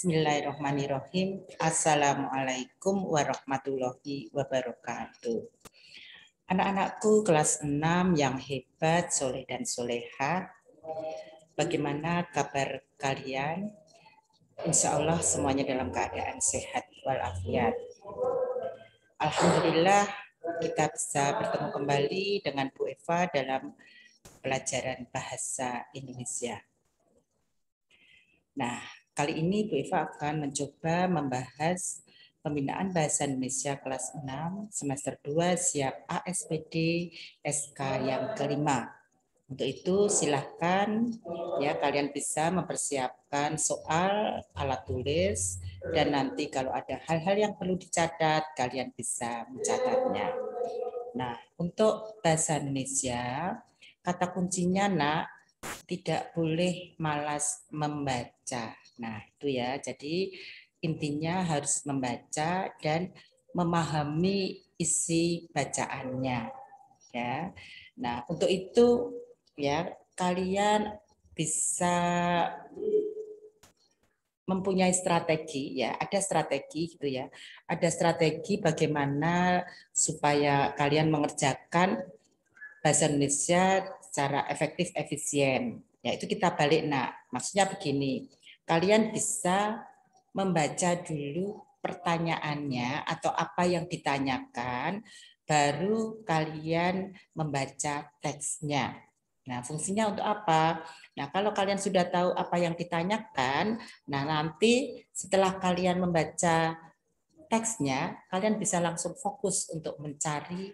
Bismillahirrahmanirrahim. Assalamualaikum warahmatullahi wabarakatuh. Anak-anakku kelas 6 yang hebat, soleh dan soleha, bagaimana kabar kalian? Insya Allah semuanya dalam keadaan sehat walafiat. Alhamdulillah kita bisa bertemu kembali dengan Bu Eva dalam pelajaran bahasa Indonesia. Nah, Kali ini Bu Eva akan mencoba membahas pembinaan bahasa Indonesia kelas 6 semester 2 siap ASPD SK yang kelima. Untuk itu silahkan ya kalian bisa mempersiapkan soal alat tulis dan nanti kalau ada hal-hal yang perlu dicatat kalian bisa mencatatnya. Nah untuk bahasa Indonesia kata kuncinya nak tidak boleh malas membaca Nah, itu ya. Jadi intinya harus membaca dan memahami isi bacaannya ya. Nah, untuk itu ya kalian bisa mempunyai strategi ya ada strategi gitu ya ada strategi bagaimana supaya kalian mengerjakan bahasa Indonesia secara efektif efisien ya itu kita balik nah maksudnya begini kalian bisa membaca dulu pertanyaannya atau apa yang ditanyakan, baru kalian membaca teksnya. Nah, fungsinya untuk apa? Nah, kalau kalian sudah tahu apa yang ditanyakan, nah nanti setelah kalian membaca teksnya, kalian bisa langsung fokus untuk mencari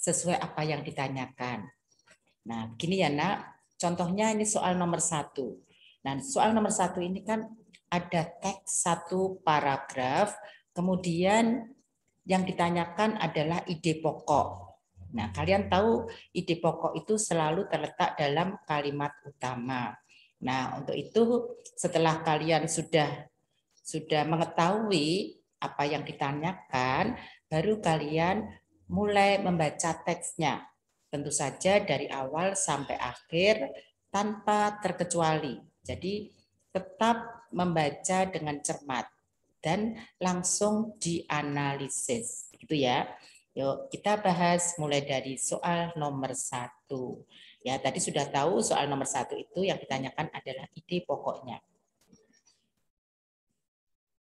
sesuai apa yang ditanyakan. Nah, begini ya nak, contohnya ini soal nomor satu. Nah, soal nomor satu ini kan ada teks satu paragraf, kemudian yang ditanyakan adalah ide pokok. Nah, kalian tahu ide pokok itu selalu terletak dalam kalimat utama. Nah, untuk itu setelah kalian sudah sudah mengetahui apa yang ditanyakan, baru kalian mulai membaca teksnya. Tentu saja dari awal sampai akhir tanpa terkecuali. Jadi tetap membaca dengan cermat dan langsung dianalisis, gitu ya. Yuk kita bahas mulai dari soal nomor satu. Ya tadi sudah tahu soal nomor satu itu yang ditanyakan adalah ide pokoknya.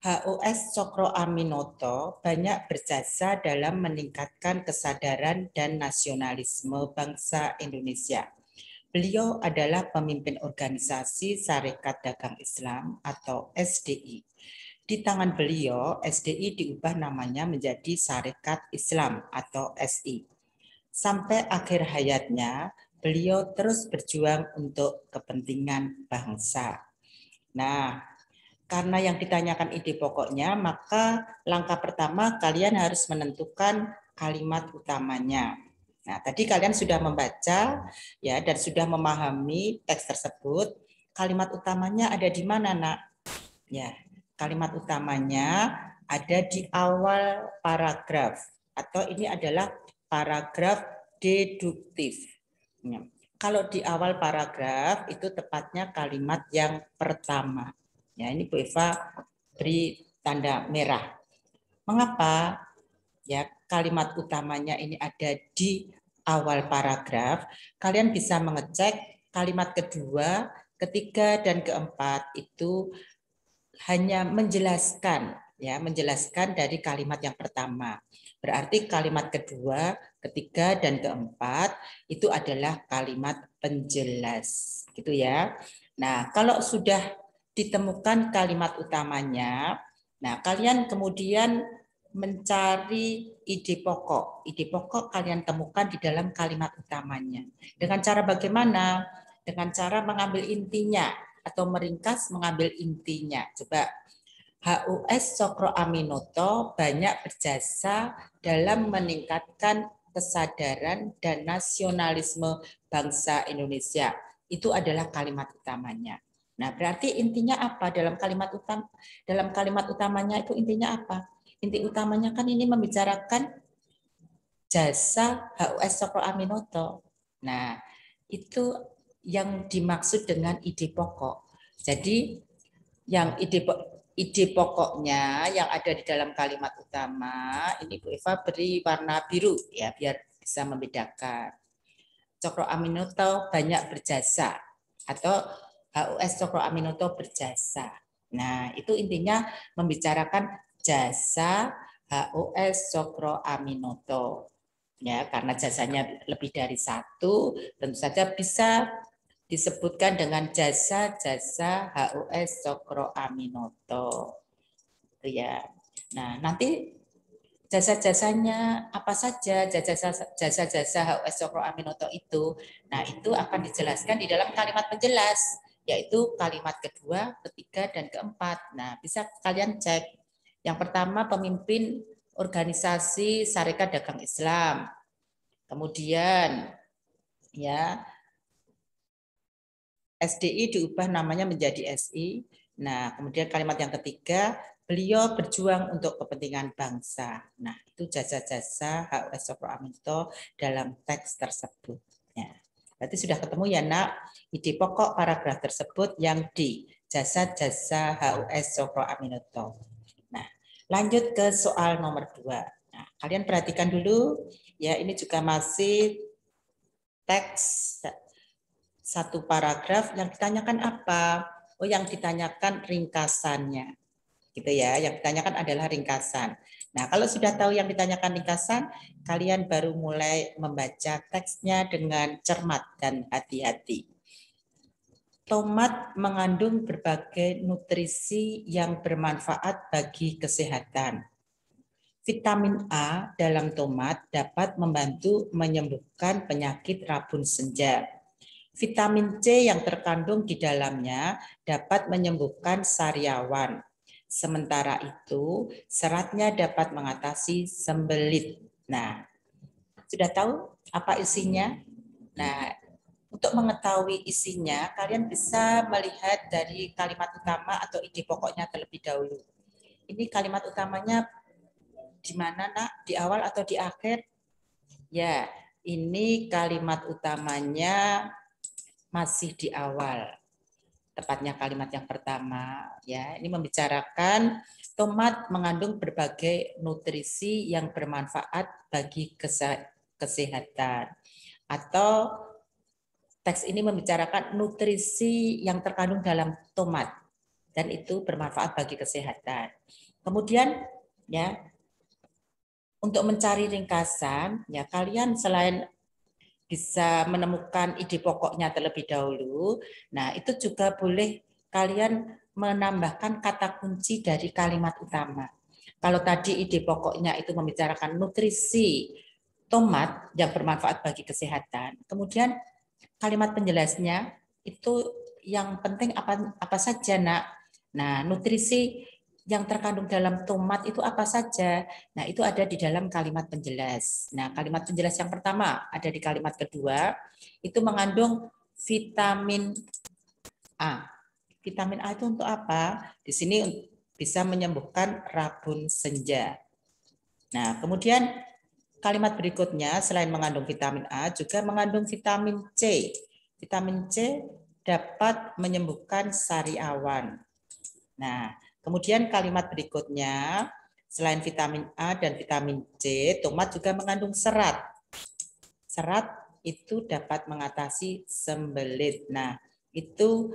HOS Cokro Aminoto banyak berjasa dalam meningkatkan kesadaran dan nasionalisme bangsa Indonesia Beliau adalah pemimpin organisasi Sarekat Dagang Islam atau SDI. Di tangan beliau, SDI diubah namanya menjadi Sarekat Islam atau SI. Sampai akhir hayatnya, beliau terus berjuang untuk kepentingan bangsa. Nah, karena yang ditanyakan ide pokoknya, maka langkah pertama kalian harus menentukan kalimat utamanya. Nah, tadi kalian sudah membaca ya dan sudah memahami teks tersebut. Kalimat utamanya ada di mana, Nak? Ya, kalimat utamanya ada di awal paragraf atau ini adalah paragraf deduktif. Ya. Kalau di awal paragraf itu tepatnya kalimat yang pertama. Ya, ini Bu Eva beri tanda merah. Mengapa? ya kalimat utamanya ini ada di awal paragraf, kalian bisa mengecek kalimat kedua, ketiga dan keempat itu hanya menjelaskan ya, menjelaskan dari kalimat yang pertama. Berarti kalimat kedua, ketiga dan keempat itu adalah kalimat penjelas, gitu ya. Nah, kalau sudah ditemukan kalimat utamanya, nah kalian kemudian mencari ide pokok. Ide pokok kalian temukan di dalam kalimat utamanya. Dengan cara bagaimana? Dengan cara mengambil intinya atau meringkas mengambil intinya. Coba HUS Cokro Aminoto banyak berjasa dalam meningkatkan kesadaran dan nasionalisme bangsa Indonesia. Itu adalah kalimat utamanya. Nah, berarti intinya apa dalam kalimat utama dalam kalimat utamanya itu intinya apa? inti utamanya kan ini membicarakan jasa HUS Cokro Aminoto. Nah, itu yang dimaksud dengan ide pokok. Jadi yang ide ide pokoknya yang ada di dalam kalimat utama ini Bu Eva beri warna biru ya biar bisa membedakan. Cokro Aminoto banyak berjasa atau HUS Cokro Aminoto berjasa. Nah, itu intinya membicarakan jasa HOS Cokro Aminoto. Ya, karena jasanya lebih dari satu, tentu saja bisa disebutkan dengan jasa-jasa HOS Cokro Aminoto. Itu ya. Nah, nanti jasa-jasanya apa saja jasa-jasa HOS Cokro Aminoto itu. Nah, itu akan dijelaskan di dalam kalimat penjelas, yaitu kalimat kedua, ketiga, dan keempat. Nah, bisa kalian cek yang pertama pemimpin organisasi Sarekat Dagang Islam. Kemudian ya SDI diubah namanya menjadi SI. Nah, kemudian kalimat yang ketiga, beliau berjuang untuk kepentingan bangsa. Nah, itu jasa-jasa H.U.S. Sopro Aminto dalam teks tersebut. Ya. Berarti sudah ketemu ya nak ide pokok paragraf tersebut yang di jasa-jasa H.U.S. Sopro Aminto. Lanjut ke soal nomor dua. Nah, kalian perhatikan dulu, ya ini juga masih teks satu paragraf yang ditanyakan apa? Oh, yang ditanyakan ringkasannya. Gitu ya, yang ditanyakan adalah ringkasan. Nah, kalau sudah tahu yang ditanyakan ringkasan, kalian baru mulai membaca teksnya dengan cermat dan hati-hati. Tomat mengandung berbagai nutrisi yang bermanfaat bagi kesehatan. Vitamin A dalam tomat dapat membantu menyembuhkan penyakit rabun senja. Vitamin C yang terkandung di dalamnya dapat menyembuhkan sariawan. Sementara itu, seratnya dapat mengatasi sembelit. Nah, sudah tahu apa isinya? Nah, untuk mengetahui isinya, kalian bisa melihat dari kalimat utama atau ide pokoknya terlebih dahulu. Ini kalimat utamanya di mana, Nak? Di awal atau di akhir? Ya, ini kalimat utamanya masih di awal. Tepatnya kalimat yang pertama, ya. Ini membicarakan tomat mengandung berbagai nutrisi yang bermanfaat bagi kesehatan atau Teks ini membicarakan nutrisi yang terkandung dalam tomat dan itu bermanfaat bagi kesehatan. Kemudian ya untuk mencari ringkasan ya kalian selain bisa menemukan ide pokoknya terlebih dahulu. Nah, itu juga boleh kalian menambahkan kata kunci dari kalimat utama. Kalau tadi ide pokoknya itu membicarakan nutrisi tomat yang bermanfaat bagi kesehatan. Kemudian kalimat penjelasnya itu yang penting apa apa saja nak. Nah, nutrisi yang terkandung dalam tomat itu apa saja? Nah, itu ada di dalam kalimat penjelas. Nah, kalimat penjelas yang pertama ada di kalimat kedua, itu mengandung vitamin A. Vitamin A itu untuk apa? Di sini bisa menyembuhkan rabun senja. Nah, kemudian kalimat berikutnya selain mengandung vitamin A juga mengandung vitamin C. Vitamin C dapat menyembuhkan sariawan. Nah, kemudian kalimat berikutnya selain vitamin A dan vitamin C, tomat juga mengandung serat. Serat itu dapat mengatasi sembelit. Nah, itu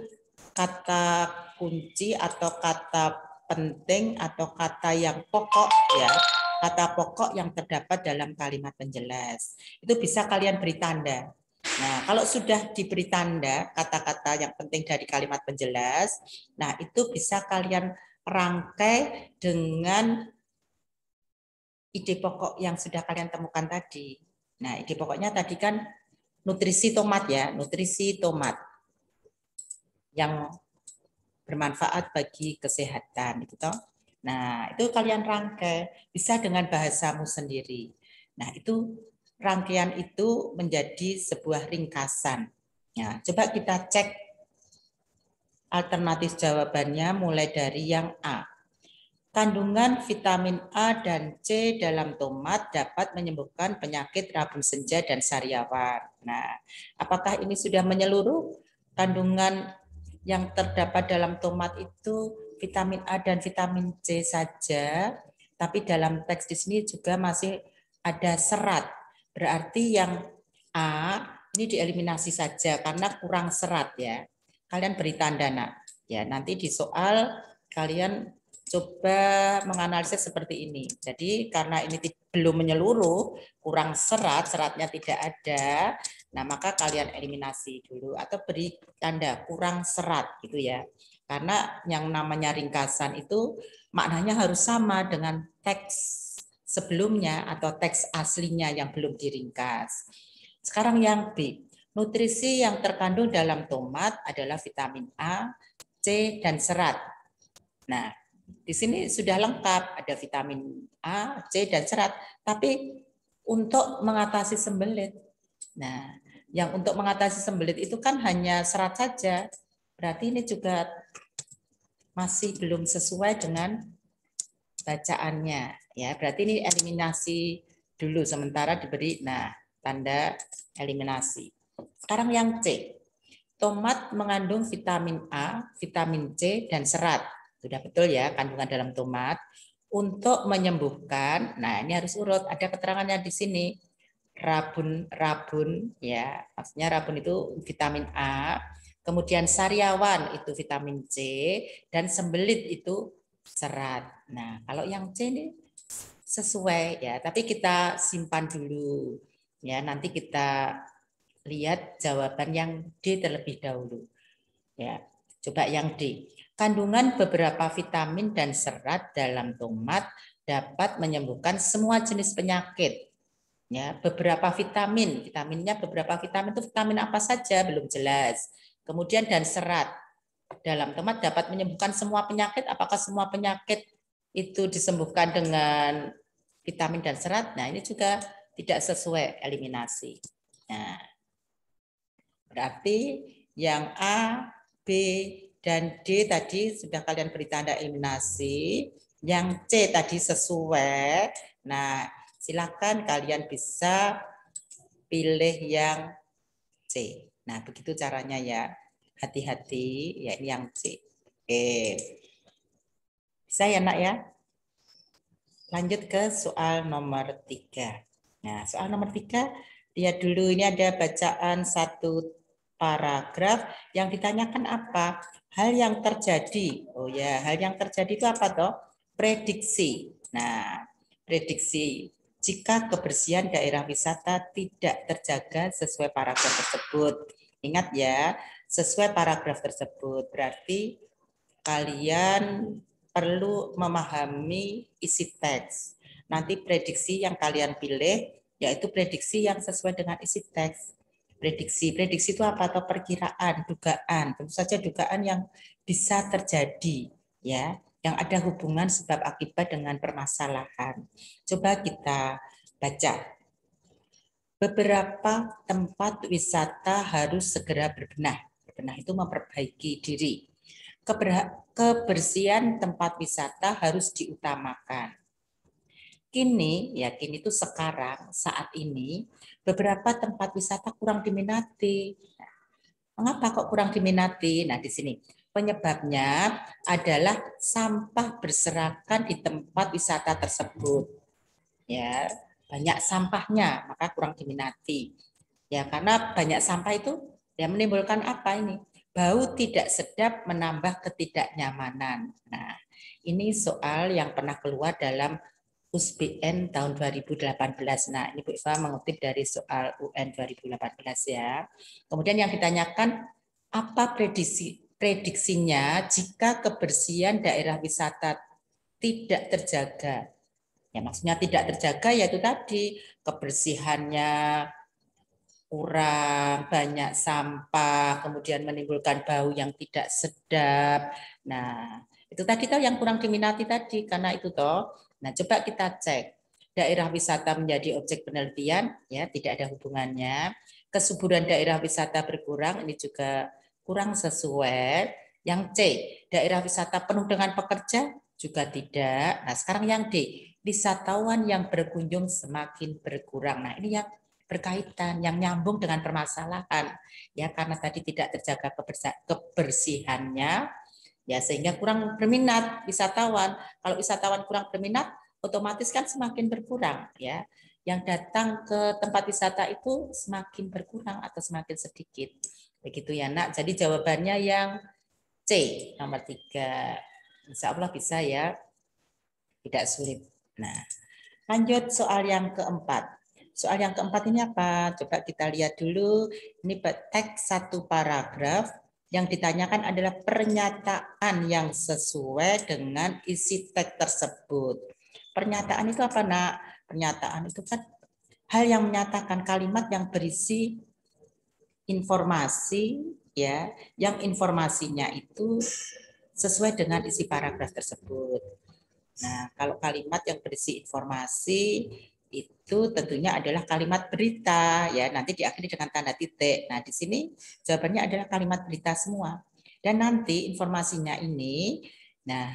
kata kunci atau kata penting atau kata yang pokok ya kata pokok yang terdapat dalam kalimat penjelas. Itu bisa kalian beri tanda. Nah, kalau sudah diberi tanda kata-kata yang penting dari kalimat penjelas, nah itu bisa kalian rangkai dengan ide pokok yang sudah kalian temukan tadi. Nah, ide pokoknya tadi kan nutrisi tomat ya, nutrisi tomat yang bermanfaat bagi kesehatan gitu Nah, itu kalian rangkai bisa dengan bahasamu sendiri. Nah, itu rangkaian itu menjadi sebuah ringkasan. Ya, coba kita cek alternatif jawabannya mulai dari yang A. Kandungan vitamin A dan C dalam tomat dapat menyembuhkan penyakit rabun senja dan sariawan. Nah, apakah ini sudah menyeluruh? Kandungan yang terdapat dalam tomat itu vitamin A dan vitamin C saja, tapi dalam teks di sini juga masih ada serat. Berarti yang A ini dieliminasi saja karena kurang serat ya. Kalian beri tanda nak. Ya, nanti di soal kalian coba menganalisis seperti ini. Jadi karena ini belum menyeluruh, kurang serat, seratnya tidak ada, nah maka kalian eliminasi dulu atau beri tanda kurang serat gitu ya. Karena yang namanya ringkasan itu maknanya harus sama dengan teks sebelumnya atau teks aslinya yang belum diringkas. Sekarang yang B, nutrisi yang terkandung dalam tomat adalah vitamin A, C, dan serat. Nah, di sini sudah lengkap, ada vitamin A, C, dan serat, tapi untuk mengatasi sembelit. Nah, yang untuk mengatasi sembelit itu kan hanya serat saja. Berarti ini juga masih belum sesuai dengan bacaannya ya. Berarti ini eliminasi dulu sementara diberi nah tanda eliminasi. Sekarang yang C. Tomat mengandung vitamin A, vitamin C dan serat. Sudah betul ya kandungan dalam tomat untuk menyembuhkan. Nah, ini harus urut ada keterangannya di sini. Rabun-rabun ya. Maksudnya rabun itu vitamin A, kemudian sariawan itu vitamin C, dan sembelit itu serat. Nah, kalau yang C ini sesuai ya, tapi kita simpan dulu. Ya, nanti kita lihat jawaban yang D terlebih dahulu. Ya, coba yang D. Kandungan beberapa vitamin dan serat dalam tomat dapat menyembuhkan semua jenis penyakit. Ya, beberapa vitamin, vitaminnya beberapa vitamin itu vitamin apa saja belum jelas. Kemudian dan serat dalam tomat dapat menyembuhkan semua penyakit. Apakah semua penyakit itu disembuhkan dengan vitamin dan serat? Nah, ini juga tidak sesuai eliminasi. Nah, berarti yang A, B, dan D tadi sudah kalian beri tanda eliminasi. Yang C tadi sesuai. Nah, silakan kalian bisa pilih yang C. Nah, begitu caranya ya. Hati-hati, ya ini yang C. Oke. Bisa ya, nak ya? Lanjut ke soal nomor tiga. Nah, soal nomor tiga, lihat dulu ini ada bacaan satu paragraf yang ditanyakan apa? Hal yang terjadi. Oh ya, hal yang terjadi itu apa toh? Prediksi. Nah, prediksi jika kebersihan daerah wisata tidak terjaga sesuai paragraf tersebut. Ingat ya, sesuai paragraf tersebut. Berarti kalian perlu memahami isi teks. Nanti prediksi yang kalian pilih yaitu prediksi yang sesuai dengan isi teks. Prediksi, prediksi itu apa atau perkiraan, dugaan, tentu saja dugaan yang bisa terjadi ya yang ada hubungan sebab akibat dengan permasalahan. Coba kita baca. Beberapa tempat wisata harus segera berbenah. Berbenah itu memperbaiki diri. Kebersihan tempat wisata harus diutamakan. Kini, ya kini itu sekarang, saat ini, beberapa tempat wisata kurang diminati. Nah, mengapa kok kurang diminati? Nah, di sini Penyebabnya adalah sampah berserakan di tempat wisata tersebut. Ya, banyak sampahnya, maka kurang diminati. Ya, karena banyak sampah itu ya menimbulkan apa ini? Bau tidak sedap menambah ketidaknyamanan. Nah, ini soal yang pernah keluar dalam USBN tahun 2018. Nah, ini Bu Iva mengutip dari soal UN 2018 ya. Kemudian yang ditanyakan apa prediksi prediksinya jika kebersihan daerah wisata tidak terjaga. Ya maksudnya tidak terjaga yaitu tadi kebersihannya kurang, banyak sampah, kemudian menimbulkan bau yang tidak sedap. Nah, itu tadi tahu yang kurang diminati tadi karena itu toh. Nah, coba kita cek daerah wisata menjadi objek penelitian ya tidak ada hubungannya. Kesuburan daerah wisata berkurang ini juga kurang sesuai. Yang C, daerah wisata penuh dengan pekerja juga tidak. Nah, sekarang yang D, wisatawan yang berkunjung semakin berkurang. Nah, ini yang berkaitan yang nyambung dengan permasalahan ya karena tadi tidak terjaga kebersihannya ya sehingga kurang berminat wisatawan. Kalau wisatawan kurang berminat otomatis kan semakin berkurang ya. Yang datang ke tempat wisata itu semakin berkurang atau semakin sedikit. Begitu ya nak. Jadi jawabannya yang C nomor tiga. Insya Allah bisa ya. Tidak sulit. Nah, lanjut soal yang keempat. Soal yang keempat ini apa? Coba kita lihat dulu. Ini teks satu paragraf. Yang ditanyakan adalah pernyataan yang sesuai dengan isi teks tersebut. Pernyataan itu apa, nak? Pernyataan itu kan hal yang menyatakan kalimat yang berisi informasi ya yang informasinya itu sesuai dengan isi paragraf tersebut. Nah, kalau kalimat yang berisi informasi itu tentunya adalah kalimat berita ya, nanti diakhiri dengan tanda titik. Nah, di sini jawabannya adalah kalimat berita semua. Dan nanti informasinya ini nah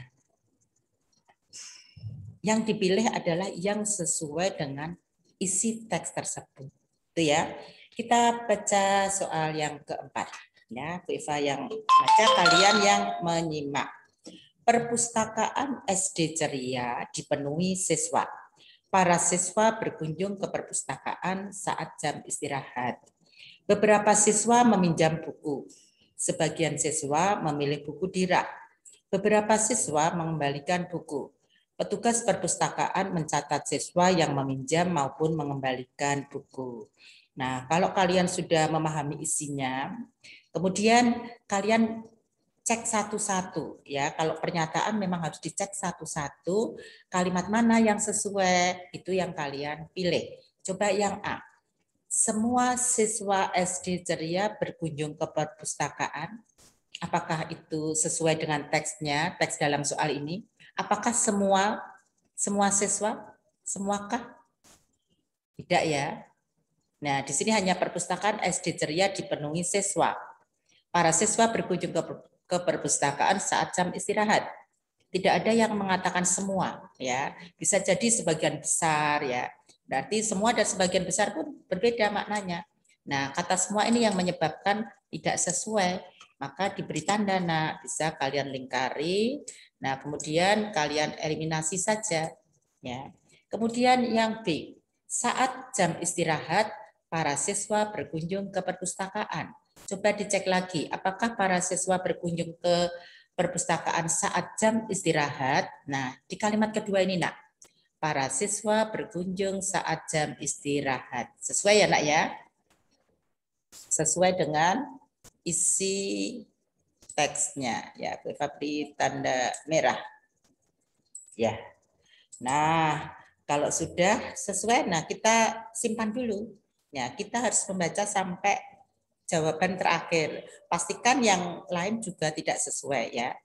yang dipilih adalah yang sesuai dengan isi teks tersebut. Itu ya. Kita pecah soal yang keempat. Ya, Bu Eva yang baca, kalian yang menyimak. Perpustakaan SD Ceria dipenuhi siswa. Para siswa berkunjung ke perpustakaan saat jam istirahat. Beberapa siswa meminjam buku. Sebagian siswa memilih buku di Beberapa siswa mengembalikan buku. Petugas perpustakaan mencatat siswa yang meminjam maupun mengembalikan buku. Nah, kalau kalian sudah memahami isinya, kemudian kalian cek satu-satu ya. Kalau pernyataan memang harus dicek satu-satu, kalimat mana yang sesuai itu yang kalian pilih. Coba yang A. Semua siswa SD ceria berkunjung ke perpustakaan. Apakah itu sesuai dengan teksnya, teks dalam soal ini? Apakah semua semua siswa? Semuakah? Tidak ya. Nah, di sini hanya perpustakaan SD Ceria dipenuhi siswa. Para siswa berkunjung ke, ke perpustakaan saat jam istirahat. Tidak ada yang mengatakan semua, ya. Bisa jadi sebagian besar, ya. Berarti semua dan sebagian besar pun berbeda maknanya. Nah, kata semua ini yang menyebabkan tidak sesuai, maka diberi tanda, nah, bisa kalian lingkari, nah, kemudian kalian eliminasi saja. ya. Kemudian yang B, saat jam istirahat para siswa berkunjung ke perpustakaan. Coba dicek lagi, apakah para siswa berkunjung ke perpustakaan saat jam istirahat? Nah, di kalimat kedua ini, nak. Para siswa berkunjung saat jam istirahat. Sesuai ya, nak ya? Sesuai dengan isi teksnya. Ya, Beva beri tanda merah. Ya. Nah, kalau sudah sesuai, nah kita simpan dulu. Ya, kita harus membaca sampai jawaban terakhir. Pastikan yang lain juga tidak sesuai ya.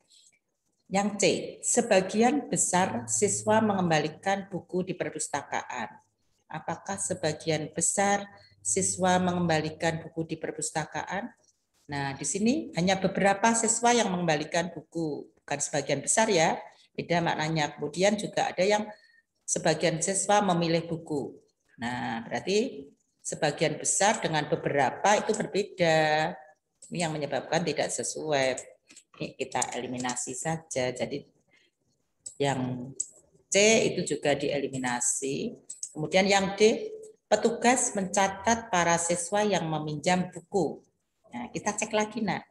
Yang C, sebagian besar siswa mengembalikan buku di perpustakaan. Apakah sebagian besar siswa mengembalikan buku di perpustakaan? Nah, di sini hanya beberapa siswa yang mengembalikan buku, bukan sebagian besar ya. Beda maknanya. Kemudian juga ada yang sebagian siswa memilih buku. Nah, berarti sebagian besar dengan beberapa itu berbeda ini yang menyebabkan tidak sesuai ini kita eliminasi saja jadi yang C itu juga dieliminasi kemudian yang D petugas mencatat para siswa yang meminjam buku nah, kita cek lagi nak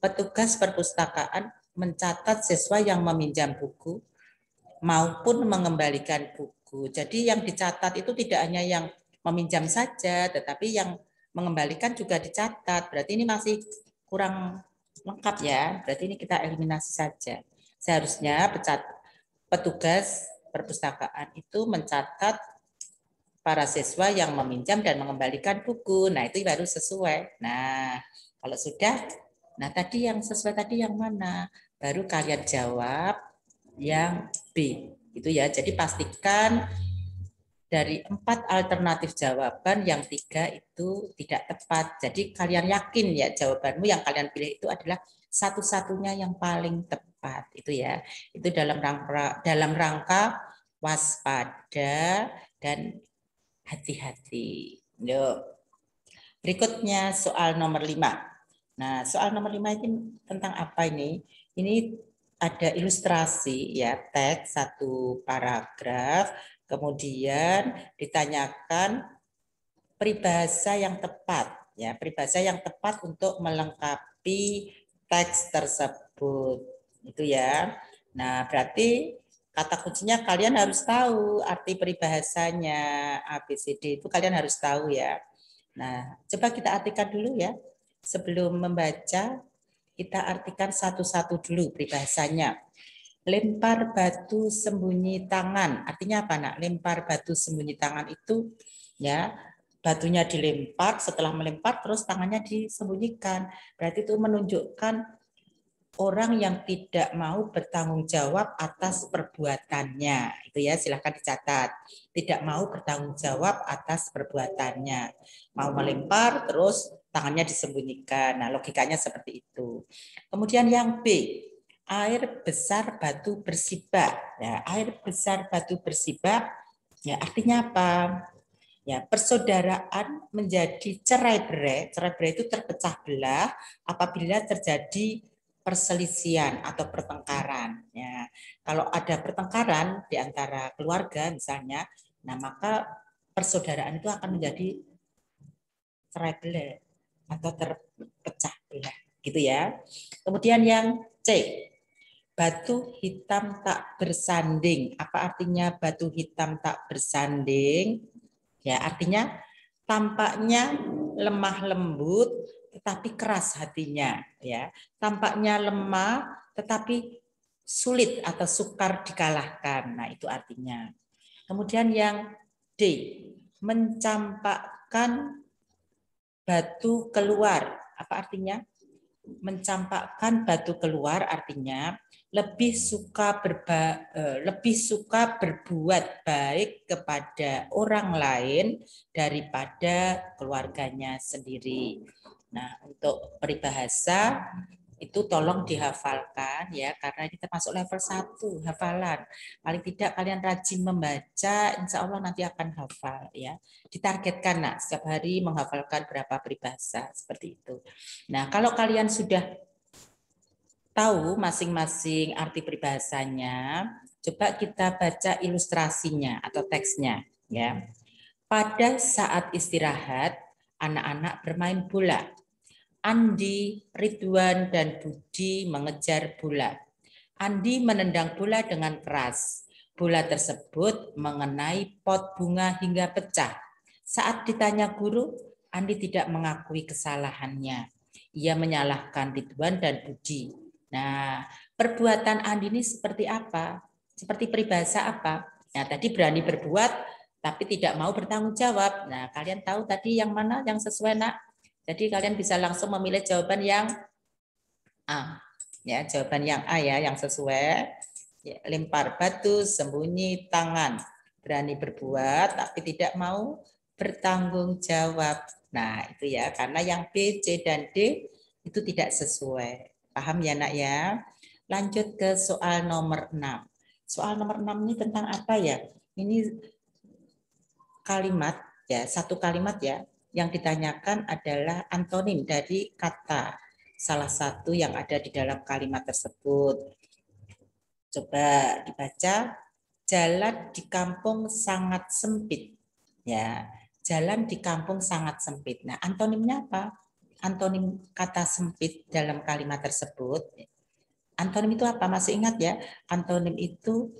petugas perpustakaan mencatat siswa yang meminjam buku maupun mengembalikan buku jadi yang dicatat itu tidak hanya yang meminjam saja, tetapi yang mengembalikan juga dicatat. Berarti ini masih kurang lengkap ya. Berarti ini kita eliminasi saja. Seharusnya pecat, petugas perpustakaan itu mencatat para siswa yang meminjam dan mengembalikan buku. Nah, itu baru sesuai. Nah, kalau sudah, nah tadi yang sesuai tadi yang mana? Baru kalian jawab yang B. Itu ya. Jadi pastikan dari empat alternatif jawaban yang tiga itu tidak tepat. Jadi kalian yakin ya jawabanmu yang kalian pilih itu adalah satu-satunya yang paling tepat itu ya. Itu dalam rangka dalam rangka waspada dan hati-hati. Yuk. Berikutnya soal nomor lima. Nah, soal nomor lima ini tentang apa ini? Ini ada ilustrasi ya teks satu paragraf Kemudian ditanyakan peribahasa yang tepat, ya peribahasa yang tepat untuk melengkapi teks tersebut, itu ya. Nah berarti kata kuncinya kalian harus tahu arti peribahasanya ABCD itu kalian harus tahu ya. Nah coba kita artikan dulu ya sebelum membaca kita artikan satu-satu dulu peribahasanya lempar batu sembunyi tangan. Artinya apa nak? Lempar batu sembunyi tangan itu ya batunya dilempar, setelah melempar terus tangannya disembunyikan. Berarti itu menunjukkan orang yang tidak mau bertanggung jawab atas perbuatannya. Itu ya silahkan dicatat. Tidak mau bertanggung jawab atas perbuatannya. Mau melempar terus tangannya disembunyikan. Nah logikanya seperti itu. Kemudian yang B, air besar batu bersibak. Ya, air besar batu bersibak ya artinya apa? Ya, persaudaraan menjadi cerai berai. Cerai berai itu terpecah belah apabila terjadi perselisihan atau pertengkaran. Ya, kalau ada pertengkaran di antara keluarga misalnya, nah maka persaudaraan itu akan menjadi cerai belah atau terpecah belah gitu ya. Kemudian yang C, batu hitam tak bersanding. Apa artinya batu hitam tak bersanding? Ya, artinya tampaknya lemah lembut tetapi keras hatinya, ya. Tampaknya lemah tetapi sulit atau sukar dikalahkan. Nah, itu artinya. Kemudian yang D, mencampakkan batu keluar. Apa artinya? mencampakkan batu keluar artinya lebih suka berba, eh, lebih suka berbuat baik kepada orang lain daripada keluarganya sendiri. Nah, untuk peribahasa itu tolong dihafalkan ya karena ini termasuk level 1 hafalan paling tidak kalian rajin membaca insya Allah nanti akan hafal ya ditargetkan nah setiap hari menghafalkan berapa peribahasa seperti itu nah kalau kalian sudah tahu masing-masing arti peribahasanya coba kita baca ilustrasinya atau teksnya ya pada saat istirahat anak-anak bermain bola Andi, Ridwan, dan Budi mengejar bola. Andi menendang bola dengan keras. Bola tersebut mengenai pot bunga hingga pecah. Saat ditanya guru, Andi tidak mengakui kesalahannya. Ia menyalahkan Ridwan dan Budi. Nah, perbuatan Andi ini seperti apa? Seperti peribahasa apa? Nah, tadi berani berbuat, tapi tidak mau bertanggung jawab. Nah, kalian tahu tadi yang mana yang sesuai nak? Jadi kalian bisa langsung memilih jawaban yang A. Ya, jawaban yang A ya, yang sesuai. Ya, lempar batu, sembunyi tangan. Berani berbuat tapi tidak mau bertanggung jawab. Nah, itu ya karena yang B, C dan D itu tidak sesuai. Paham ya, Nak ya? Lanjut ke soal nomor 6. Soal nomor 6 ini tentang apa ya? Ini kalimat ya, satu kalimat ya yang ditanyakan adalah antonim dari kata salah satu yang ada di dalam kalimat tersebut. Coba dibaca, jalan di kampung sangat sempit. Ya, jalan di kampung sangat sempit. Nah, antonimnya apa? Antonim kata sempit dalam kalimat tersebut. Antonim itu apa? Masih ingat ya? Antonim itu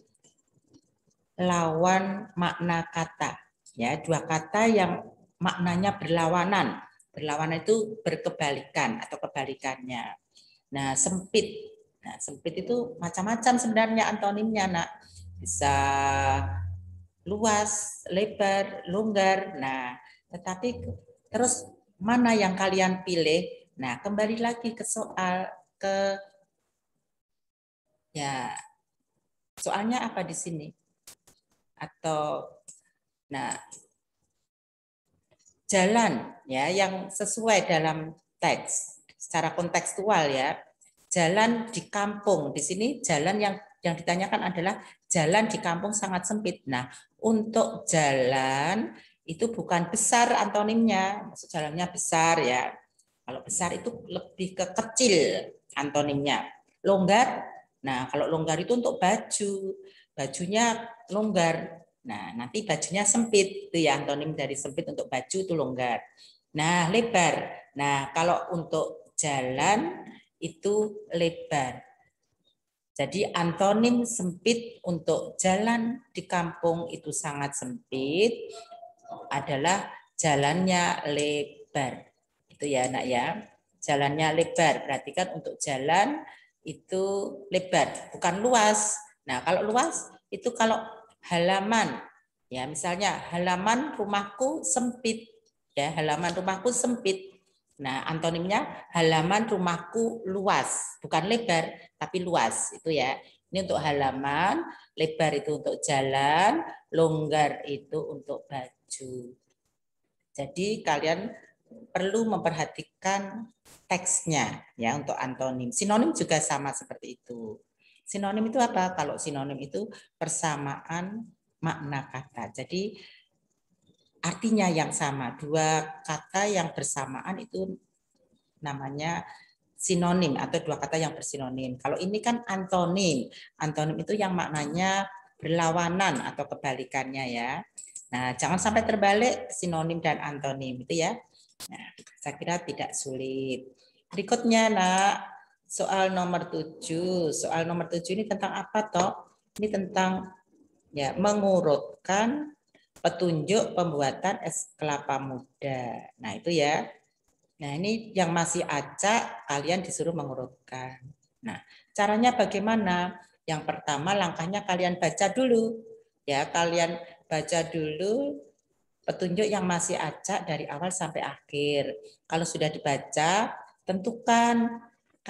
lawan makna kata. Ya, dua kata yang maknanya berlawanan. Berlawanan itu berkebalikan atau kebalikannya. Nah, sempit. Nah, sempit itu macam-macam sebenarnya antonimnya, Nak. Bisa luas, lebar, longgar. Nah, tetapi terus mana yang kalian pilih? Nah, kembali lagi ke soal ke ya soalnya apa di sini? Atau nah jalan ya yang sesuai dalam teks secara kontekstual ya. Jalan di kampung. Di sini jalan yang yang ditanyakan adalah jalan di kampung sangat sempit. Nah, untuk jalan itu bukan besar antonimnya, maksud jalannya besar ya. Kalau besar itu lebih ke kecil antonimnya. Longgar, nah kalau longgar itu untuk baju, bajunya longgar. Nah, nanti bajunya sempit itu ya antonim dari sempit untuk baju itu longgar. Nah, lebar. Nah, kalau untuk jalan itu lebar. Jadi antonim sempit untuk jalan di kampung itu sangat sempit adalah jalannya lebar. Itu ya anak ya. Jalannya lebar. Perhatikan untuk jalan itu lebar, bukan luas. Nah, kalau luas itu kalau halaman. Ya, misalnya halaman rumahku sempit. Ya, halaman rumahku sempit. Nah, antonimnya halaman rumahku luas, bukan lebar, tapi luas itu ya. Ini untuk halaman, lebar itu untuk jalan, longgar itu untuk baju. Jadi kalian perlu memperhatikan teksnya ya untuk antonim. Sinonim juga sama seperti itu. Sinonim itu apa? Kalau sinonim itu persamaan makna kata. Jadi artinya yang sama. Dua kata yang bersamaan itu namanya sinonim atau dua kata yang bersinonim. Kalau ini kan antonim. Antonim itu yang maknanya berlawanan atau kebalikannya ya. Nah, jangan sampai terbalik sinonim dan antonim itu ya. Nah, saya kira tidak sulit. Berikutnya, Nak, soal nomor 7. Soal nomor 7 ini tentang apa tok Ini tentang ya mengurutkan petunjuk pembuatan es kelapa muda. Nah, itu ya. Nah, ini yang masih acak kalian disuruh mengurutkan. Nah, caranya bagaimana? Yang pertama langkahnya kalian baca dulu. Ya, kalian baca dulu petunjuk yang masih acak dari awal sampai akhir. Kalau sudah dibaca, tentukan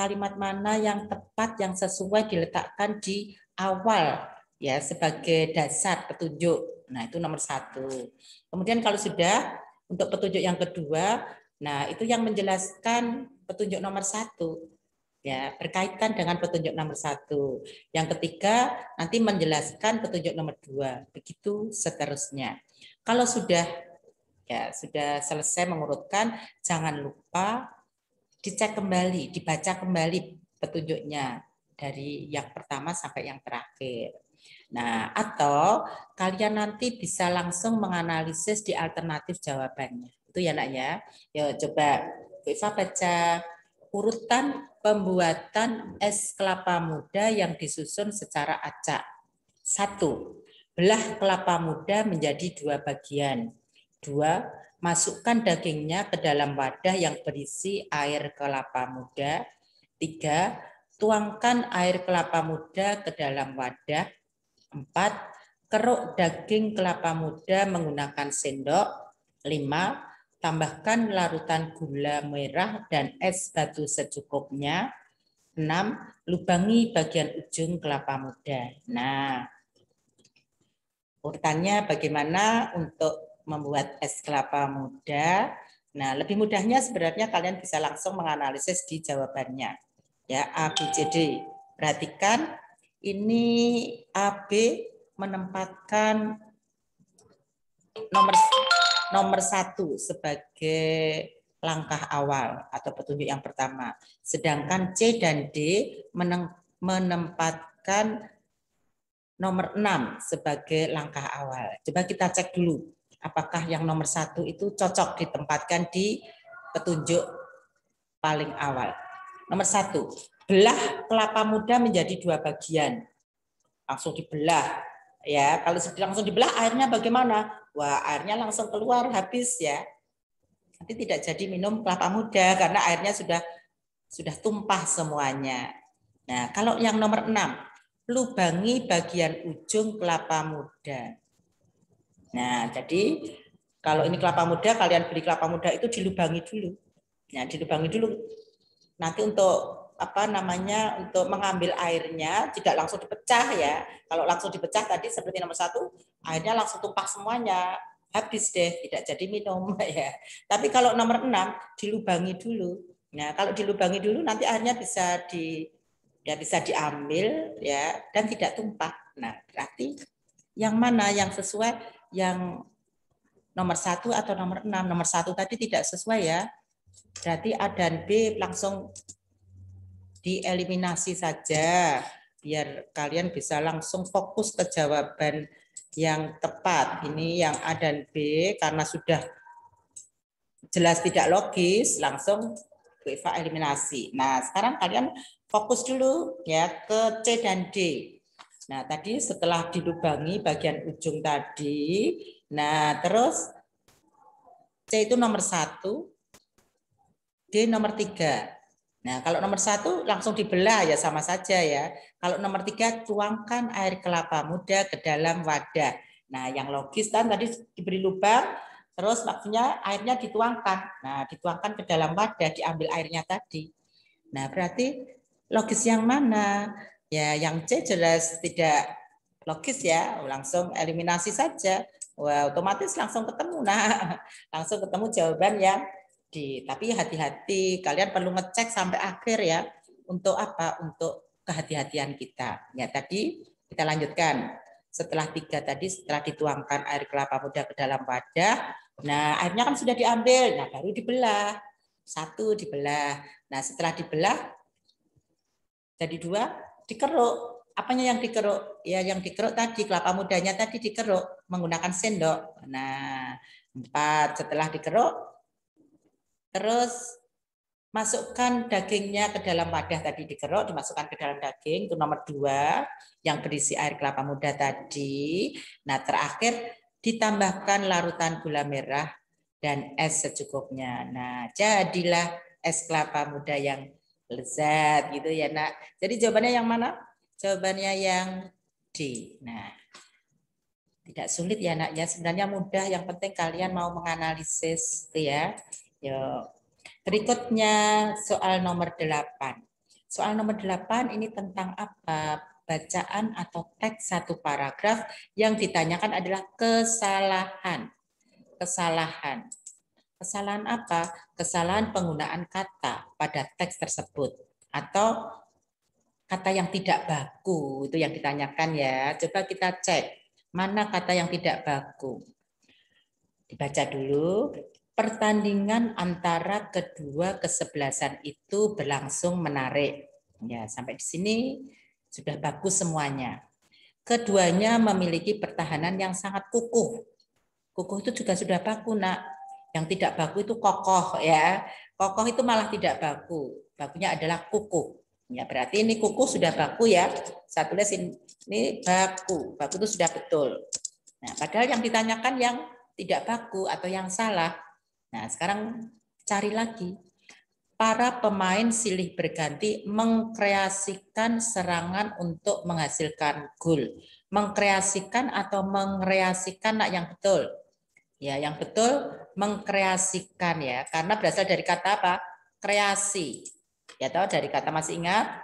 kalimat mana yang tepat yang sesuai diletakkan di awal ya sebagai dasar petunjuk. Nah itu nomor satu. Kemudian kalau sudah untuk petunjuk yang kedua, nah itu yang menjelaskan petunjuk nomor satu ya berkaitan dengan petunjuk nomor satu. Yang ketiga nanti menjelaskan petunjuk nomor dua, begitu seterusnya. Kalau sudah ya sudah selesai mengurutkan, jangan lupa dicek kembali, dibaca kembali petunjuknya dari yang pertama sampai yang terakhir. Nah, atau kalian nanti bisa langsung menganalisis di alternatif jawabannya. Itu ya, Nak ya. Yuk coba Viva baca urutan pembuatan es kelapa muda yang disusun secara acak. Satu, belah kelapa muda menjadi dua bagian. Dua, masukkan dagingnya ke dalam wadah yang berisi air kelapa muda. Tiga, tuangkan air kelapa muda ke dalam wadah. Empat, keruk daging kelapa muda menggunakan sendok. Lima, tambahkan larutan gula merah dan es batu secukupnya. Enam, lubangi bagian ujung kelapa muda. Nah, urutannya bagaimana untuk membuat es kelapa muda. Nah, lebih mudahnya sebenarnya kalian bisa langsung menganalisis di jawabannya. Ya, A, B, C, D. Perhatikan ini A B menempatkan nomor nomor satu sebagai langkah awal atau petunjuk yang pertama. Sedangkan C dan D menempatkan nomor enam sebagai langkah awal. Coba kita cek dulu apakah yang nomor satu itu cocok ditempatkan di petunjuk paling awal. Nomor satu, belah kelapa muda menjadi dua bagian. Langsung dibelah. ya. Kalau langsung dibelah airnya bagaimana? Wah airnya langsung keluar habis ya. Nanti tidak jadi minum kelapa muda karena airnya sudah sudah tumpah semuanya. Nah kalau yang nomor enam, lubangi bagian ujung kelapa muda. Nah, jadi kalau ini kelapa muda, kalian beli kelapa muda itu dilubangi dulu. Nah, dilubangi dulu. Nanti untuk apa namanya untuk mengambil airnya tidak langsung dipecah ya. Kalau langsung dipecah tadi seperti nomor satu, airnya langsung tumpah semuanya habis deh, tidak jadi minum ya. Tapi kalau nomor enam dilubangi dulu. Nah kalau dilubangi dulu nanti airnya bisa di ya bisa diambil ya dan tidak tumpah. Nah berarti yang mana yang sesuai yang nomor satu atau nomor enam. Nomor satu tadi tidak sesuai ya. Berarti A dan B langsung dieliminasi saja biar kalian bisa langsung fokus ke jawaban yang tepat. Ini yang A dan B karena sudah jelas tidak logis langsung Eva eliminasi. Nah, sekarang kalian fokus dulu ya ke C dan D. Nah, tadi setelah dilubangi bagian ujung tadi, nah terus C itu nomor satu, D nomor tiga. Nah, kalau nomor satu langsung dibelah ya sama saja ya. Kalau nomor tiga, tuangkan air kelapa muda ke dalam wadah. Nah, yang logis kan tadi diberi lubang, terus maksudnya airnya dituangkan. Nah, dituangkan ke dalam wadah, diambil airnya tadi. Nah, berarti logis yang mana? Ya, yang C jelas tidak logis ya, langsung eliminasi saja. Wah, otomatis langsung ketemu nah, langsung ketemu jawaban yang D. Tapi hati-hati, kalian perlu ngecek sampai akhir ya. Untuk apa? Untuk kehati-hatian kita. Ya, tadi kita lanjutkan. Setelah tiga tadi, setelah dituangkan air kelapa muda ke dalam wadah, nah airnya kan sudah diambil, nah baru dibelah. Satu dibelah. Nah setelah dibelah, jadi dua, dikeruk. Apanya yang dikeruk? Ya yang dikeruk tadi kelapa mudanya tadi dikeruk menggunakan sendok. Nah, empat setelah dikeruk terus masukkan dagingnya ke dalam wadah tadi dikeruk, dimasukkan ke dalam daging, itu nomor dua, yang berisi air kelapa muda tadi. Nah terakhir ditambahkan larutan gula merah dan es secukupnya. Nah jadilah es kelapa muda yang lezat gitu ya nak. Jadi jawabannya yang mana? Jawabannya yang D. Nah, tidak sulit ya nak ya. Sebenarnya mudah. Yang penting kalian mau menganalisis ya. Yuk. Berikutnya soal nomor delapan. Soal nomor delapan ini tentang apa? Bacaan atau teks satu paragraf yang ditanyakan adalah kesalahan. Kesalahan. Kesalahan apa? Kesalahan penggunaan kata pada teks tersebut atau kata yang tidak baku itu yang ditanyakan ya. Coba kita cek mana kata yang tidak baku. Dibaca dulu. Pertandingan antara kedua kesebelasan itu berlangsung menarik. Ya, sampai di sini sudah bagus semuanya. Keduanya memiliki pertahanan yang sangat kukuh. Kukuh itu juga sudah baku, Nak yang tidak baku itu kokoh ya. Kokoh itu malah tidak baku. Bakunya adalah kuku. Ya, berarti ini kuku sudah baku ya. Saya tulis ini baku. Baku itu sudah betul. Nah, padahal yang ditanyakan yang tidak baku atau yang salah. Nah, sekarang cari lagi. Para pemain silih berganti mengkreasikan serangan untuk menghasilkan gol. Mengkreasikan atau mengreasikan nak yang betul ya yang betul mengkreasikan ya karena berasal dari kata apa kreasi ya tahu dari kata masih ingat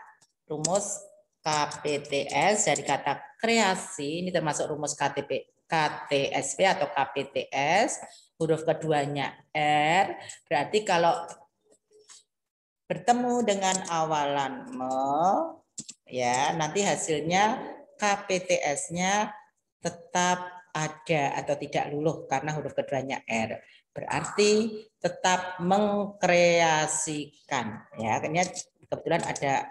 rumus KPTS dari kata kreasi ini termasuk rumus KTP KTSP atau KPTS huruf keduanya R berarti kalau bertemu dengan awalan me ya nanti hasilnya KPTS-nya tetap ada atau tidak luluh karena huruf keduanya R. Berarti tetap mengkreasikan. Ya, akhirnya kebetulan ada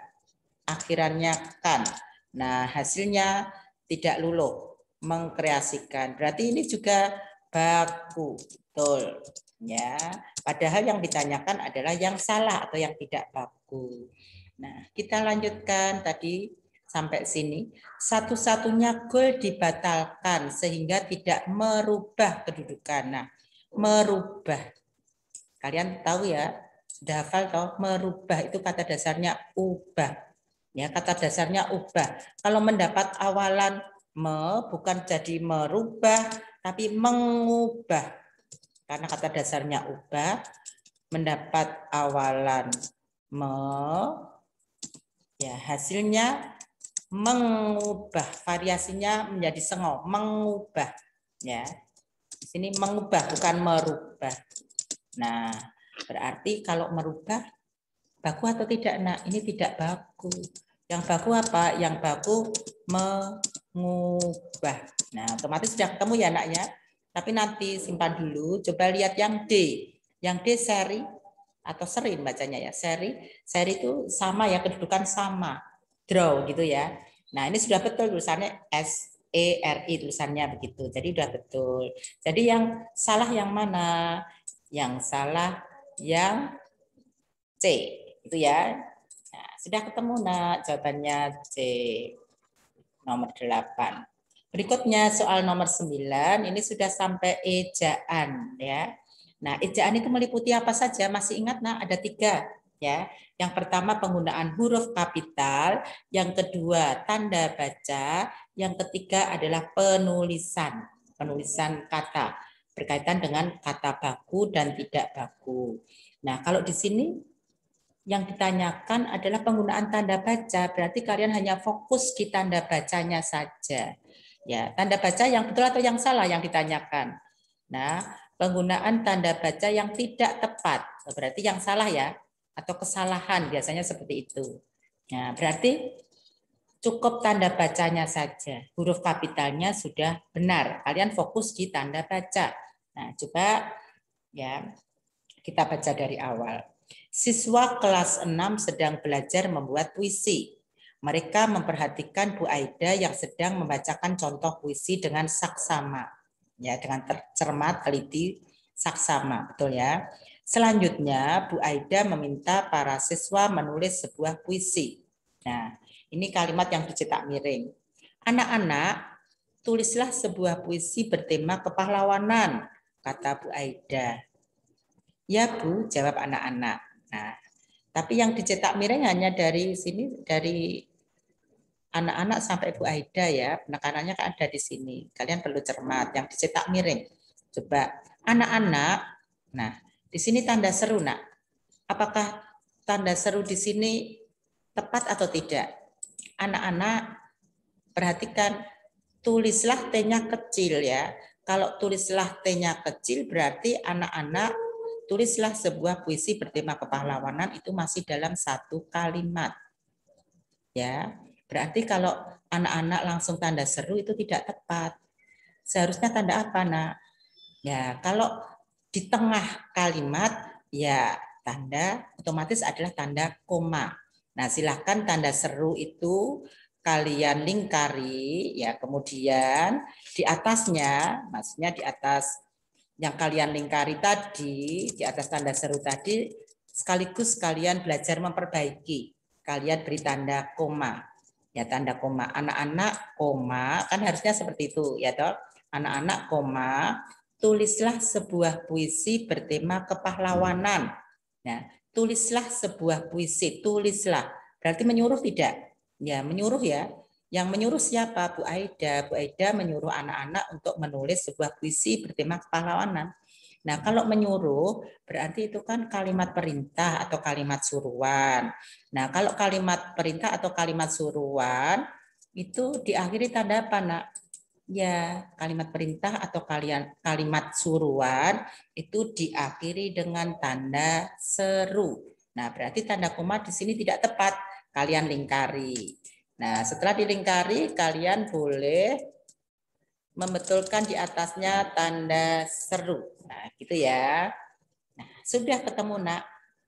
akhirannya kan. Nah, hasilnya tidak luluh, mengkreasikan. Berarti ini juga baku, betul. Ya, padahal yang ditanyakan adalah yang salah atau yang tidak baku. Nah, kita lanjutkan tadi sampai sini, satu-satunya gol dibatalkan sehingga tidak merubah kedudukan. Nah, merubah. Kalian tahu ya, sudah hafal toh, merubah itu kata dasarnya ubah. Ya, kata dasarnya ubah. Kalau mendapat awalan me bukan jadi merubah tapi mengubah. Karena kata dasarnya ubah mendapat awalan me ya hasilnya mengubah variasinya menjadi sengok mengubah ya di sini mengubah bukan merubah nah berarti kalau merubah baku atau tidak nah ini tidak baku yang baku apa yang baku mengubah nah otomatis sudah ketemu ya anaknya tapi nanti simpan dulu coba lihat yang D yang D seri atau sering bacanya ya seri seri itu sama ya kedudukan sama draw gitu ya. Nah, ini sudah betul tulisannya S E R I tulisannya begitu. Jadi sudah betul. Jadi yang salah yang mana? Yang salah yang C itu ya. Nah, sudah ketemu nak jawabannya C nomor 8. Berikutnya soal nomor 9 ini sudah sampai ejaan ya. Nah, ejaan itu meliputi apa saja? Masih ingat nak ada tiga ya. Yang pertama penggunaan huruf kapital, yang kedua tanda baca, yang ketiga adalah penulisan, penulisan kata berkaitan dengan kata baku dan tidak baku. Nah, kalau di sini yang ditanyakan adalah penggunaan tanda baca, berarti kalian hanya fokus di tanda bacanya saja. Ya, tanda baca yang betul atau yang salah yang ditanyakan. Nah, penggunaan tanda baca yang tidak tepat, berarti yang salah ya atau kesalahan biasanya seperti itu. Nah, berarti cukup tanda bacanya saja. Huruf kapitalnya sudah benar. Kalian fokus di tanda baca. Nah, coba ya kita baca dari awal. Siswa kelas 6 sedang belajar membuat puisi. Mereka memperhatikan Bu Aida yang sedang membacakan contoh puisi dengan saksama. Ya, dengan cermat, teliti, saksama, betul ya. Selanjutnya, Bu Aida meminta para siswa menulis sebuah puisi. Nah, ini kalimat yang dicetak miring. Anak-anak, tulislah sebuah puisi bertema kepahlawanan, kata Bu Aida. Ya Bu, jawab anak-anak. Nah, tapi yang dicetak miring hanya dari sini, dari anak-anak sampai Bu Aida ya, penekanannya kan ada di sini. Kalian perlu cermat, yang dicetak miring. Coba, anak-anak, nah di sini tanda seru, nak. Apakah tanda seru di sini tepat atau tidak? Anak-anak, perhatikan, tulislah t kecil ya. Kalau tulislah t kecil berarti anak-anak tulislah sebuah puisi bertema kepahlawanan itu masih dalam satu kalimat. Ya, berarti kalau anak-anak langsung tanda seru itu tidak tepat. Seharusnya tanda apa, Nak? Ya, kalau di tengah kalimat ya tanda otomatis adalah tanda koma. Nah, silahkan tanda seru itu kalian lingkari ya kemudian di atasnya maksudnya di atas yang kalian lingkari tadi di atas tanda seru tadi sekaligus kalian belajar memperbaiki kalian beri tanda koma ya tanda koma anak-anak koma kan harusnya seperti itu ya dok anak-anak koma tulislah sebuah puisi bertema kepahlawanan. Nah, tulislah sebuah puisi, tulislah. Berarti menyuruh tidak? Ya, menyuruh ya. Yang menyuruh siapa? Bu Aida. Bu Aida menyuruh anak-anak untuk menulis sebuah puisi bertema kepahlawanan. Nah, kalau menyuruh berarti itu kan kalimat perintah atau kalimat suruhan. Nah, kalau kalimat perintah atau kalimat suruhan itu diakhiri tanda apa, Nak? ya kalimat perintah atau kalian kalimat suruhan itu diakhiri dengan tanda seru. Nah, berarti tanda koma di sini tidak tepat. Kalian lingkari. Nah, setelah dilingkari, kalian boleh membetulkan di atasnya tanda seru. Nah, gitu ya. Nah, sudah ketemu, Nak.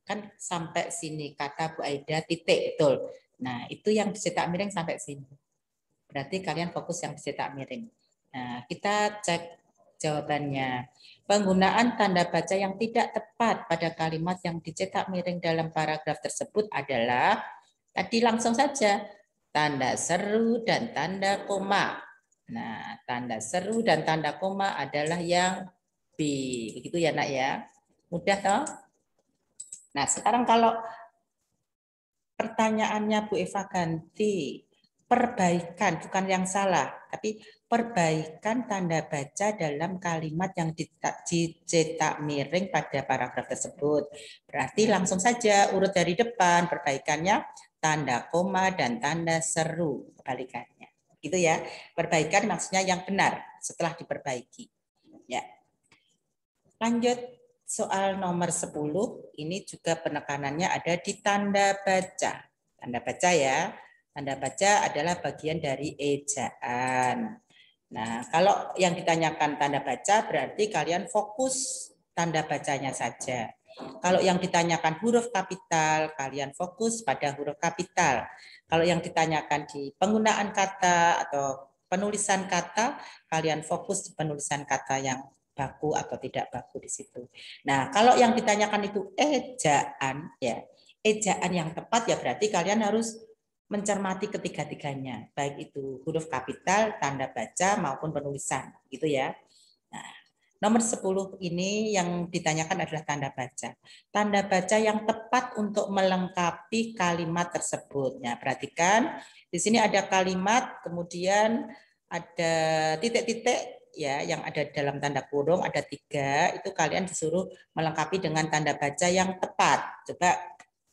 Kan sampai sini kata Bu Aida titik, betul. Nah, itu yang dicetak miring sampai sini. Berarti kalian fokus yang cetak miring. Nah, kita cek jawabannya. Penggunaan tanda baca yang tidak tepat pada kalimat yang dicetak miring dalam paragraf tersebut adalah tadi langsung saja tanda seru dan tanda koma. Nah, tanda seru dan tanda koma adalah yang B. Begitu ya, Nak ya. Mudah toh? Nah, sekarang kalau pertanyaannya Bu Eva ganti perbaikan, bukan yang salah, tapi perbaikan tanda baca dalam kalimat yang dicetak miring pada paragraf tersebut. Berarti ya. langsung saja urut dari depan, perbaikannya tanda koma dan tanda seru, kebalikannya. Gitu ya. Perbaikan maksudnya yang benar setelah diperbaiki. Ya. Lanjut soal nomor 10, ini juga penekanannya ada di tanda baca. Tanda baca ya Tanda baca adalah bagian dari ejaan. Nah, kalau yang ditanyakan tanda baca berarti kalian fokus tanda bacanya saja. Kalau yang ditanyakan huruf kapital, kalian fokus pada huruf kapital. Kalau yang ditanyakan di penggunaan kata atau penulisan kata, kalian fokus di penulisan kata yang baku atau tidak baku di situ. Nah, kalau yang ditanyakan itu ejaan ya. Ejaan yang tepat ya berarti kalian harus mencermati ketiga-tiganya, baik itu huruf kapital, tanda baca maupun penulisan, gitu ya. Nah, nomor 10 ini yang ditanyakan adalah tanda baca. Tanda baca yang tepat untuk melengkapi kalimat tersebut. Nah, perhatikan di sini ada kalimat, kemudian ada titik-titik ya yang ada dalam tanda kurung ada tiga itu kalian disuruh melengkapi dengan tanda baca yang tepat coba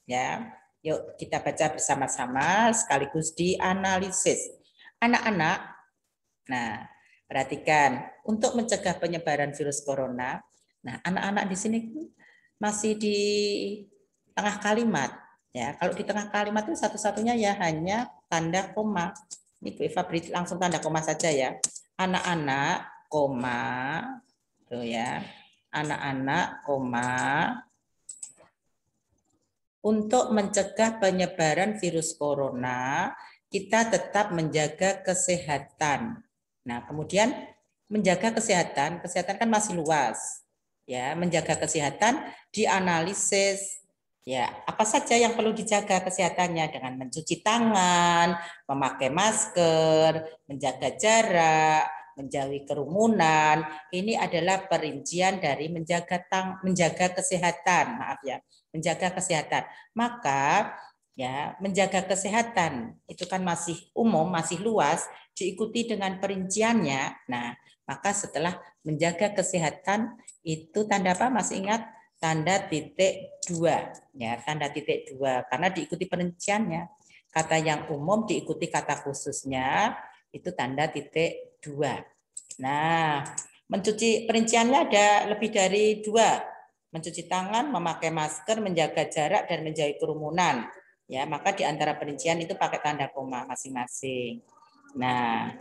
ya Yuk kita baca bersama-sama sekaligus dianalisis. Anak-anak, nah perhatikan untuk mencegah penyebaran virus corona. Nah anak-anak di sini masih di tengah kalimat. Ya, kalau di tengah kalimat itu satu-satunya ya hanya tanda koma. Ini Bu Eva beri langsung tanda koma saja ya. Anak-anak, koma, tuh ya. Anak-anak, koma, untuk mencegah penyebaran virus corona, kita tetap menjaga kesehatan. Nah, kemudian menjaga kesehatan, kesehatan kan masih luas. Ya, menjaga kesehatan dianalisis ya, apa saja yang perlu dijaga kesehatannya dengan mencuci tangan, memakai masker, menjaga jarak, menjauhi kerumunan. Ini adalah perincian dari menjaga tang, menjaga kesehatan, maaf ya, menjaga kesehatan. Maka ya, menjaga kesehatan itu kan masih umum, masih luas, diikuti dengan perinciannya. Nah, maka setelah menjaga kesehatan itu tanda apa? Masih ingat tanda titik dua ya tanda titik dua karena diikuti perinciannya kata yang umum diikuti kata khususnya itu tanda titik dua. Nah, mencuci perinciannya ada lebih dari dua. Mencuci tangan, memakai masker, menjaga jarak, dan menjauhi kerumunan. Ya, maka di antara perincian itu pakai tanda koma masing-masing. Nah,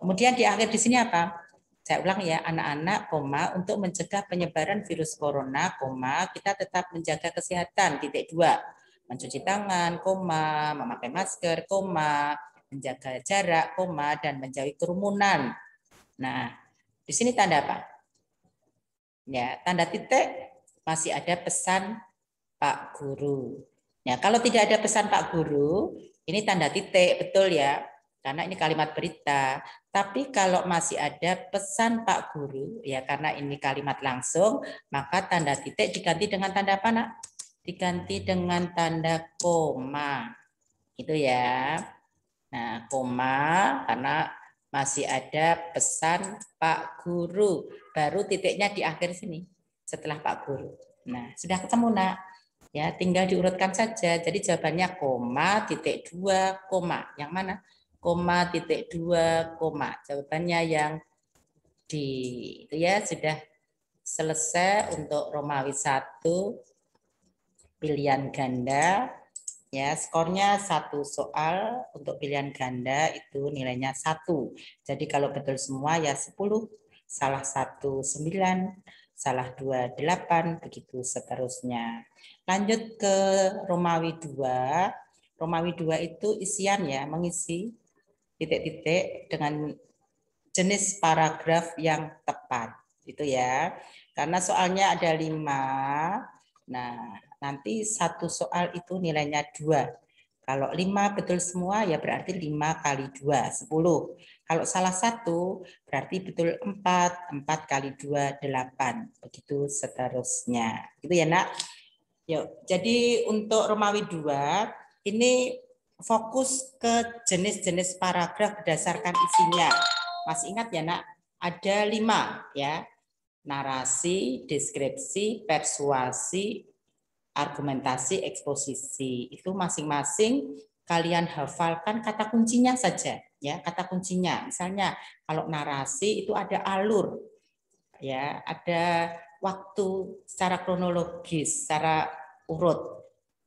kemudian di akhir di sini apa? Saya ulang ya, anak-anak, koma, untuk mencegah penyebaran virus corona, koma, kita tetap menjaga kesehatan, titik dua. Mencuci tangan, koma, memakai masker, koma, menjaga jarak, koma, dan menjauhi kerumunan. Nah, di sini tanda apa? Ya, tanda titik masih ada pesan Pak Guru. Ya, kalau tidak ada pesan Pak Guru, ini tanda titik, betul ya? Karena ini kalimat berita. Tapi kalau masih ada pesan Pak Guru, ya karena ini kalimat langsung, maka tanda titik diganti dengan tanda apa, Nak? Diganti dengan tanda koma. Itu ya. Nah, koma karena masih ada pesan Pak Guru. Baru titiknya di akhir sini setelah Pak Guru. Nah, sudah ketemu nak. Ya, tinggal diurutkan saja. Jadi jawabannya koma titik dua koma. Yang mana? Koma titik dua koma. Jawabannya yang di itu ya sudah selesai untuk Romawi 1 pilihan ganda ya skornya satu soal untuk pilihan ganda itu nilainya satu jadi kalau betul semua ya 10 salah satu sembilan, salah dua delapan begitu seterusnya lanjut ke Romawi 2 Romawi 2 itu isian ya mengisi titik-titik dengan jenis paragraf yang tepat itu ya karena soalnya ada lima nah Nanti satu soal itu nilainya dua. Kalau lima betul semua ya berarti lima kali dua sepuluh. Kalau salah satu berarti betul empat empat kali dua delapan. Begitu seterusnya. Gitu ya nak. Yuk, jadi untuk Romawi dua ini fokus ke jenis-jenis paragraf berdasarkan isinya. masih ingat ya nak, ada lima ya. Narasi, deskripsi, persuasi, argumentasi, eksposisi. Itu masing-masing kalian hafalkan kata kuncinya saja ya, kata kuncinya. Misalnya kalau narasi itu ada alur ya, ada waktu secara kronologis, secara urut.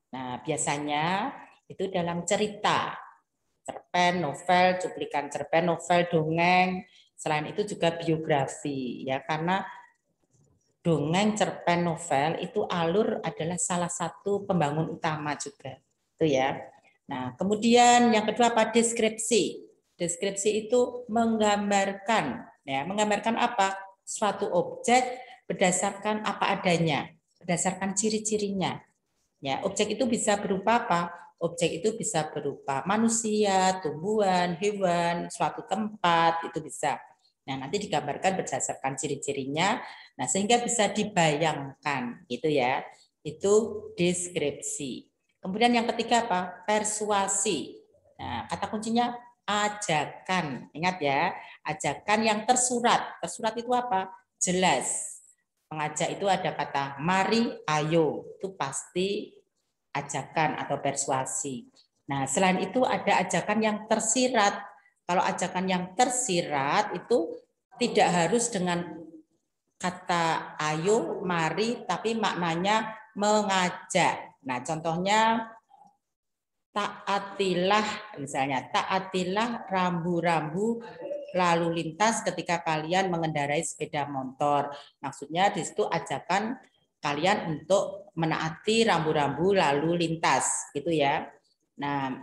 Nah, biasanya itu dalam cerita, cerpen, novel, cuplikan cerpen, novel, dongeng. Selain itu juga biografi ya, karena dongeng, cerpen, novel itu alur adalah salah satu pembangun utama juga, itu ya. Nah, kemudian yang kedua apa? Deskripsi. Deskripsi itu menggambarkan, ya, menggambarkan apa? Suatu objek berdasarkan apa adanya, berdasarkan ciri-cirinya. Ya, objek itu bisa berupa apa? Objek itu bisa berupa manusia, tumbuhan, hewan, suatu tempat, itu bisa. Nah, nanti digambarkan berdasarkan ciri-cirinya. Nah, sehingga bisa dibayangkan gitu ya. Itu deskripsi. Kemudian yang ketiga apa? Persuasi. Nah, kata kuncinya ajakan. Ingat ya, ajakan yang tersurat. Tersurat itu apa? Jelas. Mengajak itu ada kata mari, ayo. Itu pasti ajakan atau persuasi. Nah, selain itu ada ajakan yang tersirat kalau ajakan yang tersirat itu tidak harus dengan kata ayo, mari, tapi maknanya mengajak. Nah, contohnya taatilah misalnya taatilah rambu-rambu lalu lintas ketika kalian mengendarai sepeda motor. Maksudnya di situ ajakan kalian untuk menaati rambu-rambu lalu lintas gitu ya. Nah,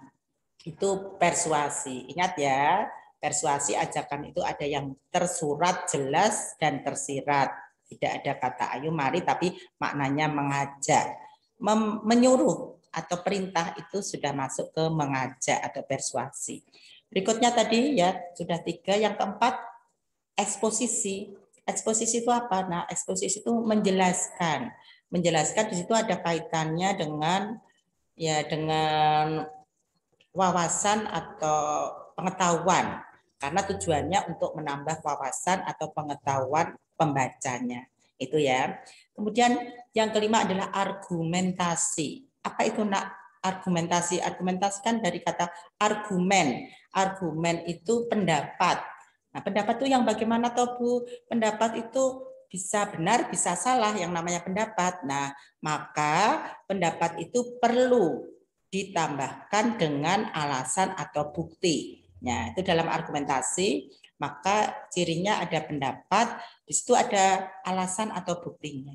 itu persuasi. Ingat ya, persuasi ajakan itu ada yang tersurat jelas dan tersirat. Tidak ada kata ayo mari tapi maknanya mengajak. Mem menyuruh atau perintah itu sudah masuk ke mengajak atau persuasi. Berikutnya tadi ya sudah tiga, yang keempat eksposisi. Eksposisi itu apa? Nah, eksposisi itu menjelaskan. Menjelaskan di situ ada kaitannya dengan ya dengan wawasan atau pengetahuan karena tujuannya untuk menambah wawasan atau pengetahuan pembacanya itu ya kemudian yang kelima adalah argumentasi apa itu nak argumentasi argumentasi dari kata argumen argumen itu pendapat nah pendapat itu yang bagaimana toh bu pendapat itu bisa benar bisa salah yang namanya pendapat nah maka pendapat itu perlu ditambahkan dengan alasan atau bukti. Nah, itu dalam argumentasi, maka cirinya ada pendapat, di situ ada alasan atau buktinya.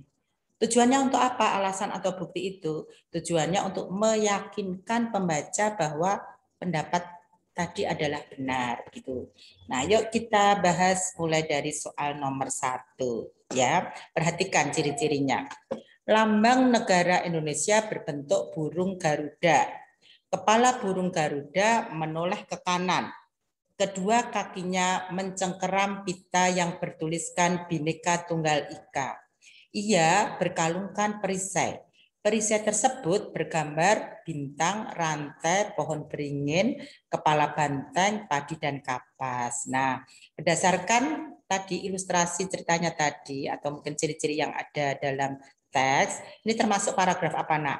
Tujuannya untuk apa alasan atau bukti itu? Tujuannya untuk meyakinkan pembaca bahwa pendapat tadi adalah benar gitu. Nah, yuk kita bahas mulai dari soal nomor satu ya. Perhatikan ciri-cirinya. Lambang negara Indonesia berbentuk burung Garuda. Kepala burung Garuda menoleh ke kanan. Kedua kakinya mencengkeram pita yang bertuliskan Bhinneka Tunggal Ika. Ia berkalungkan perisai. Perisai tersebut bergambar bintang, rantai, pohon beringin, kepala banteng, padi, dan kapas. Nah, berdasarkan tadi ilustrasi ceritanya tadi atau mungkin ciri-ciri yang ada dalam teks, ini termasuk paragraf apa nak?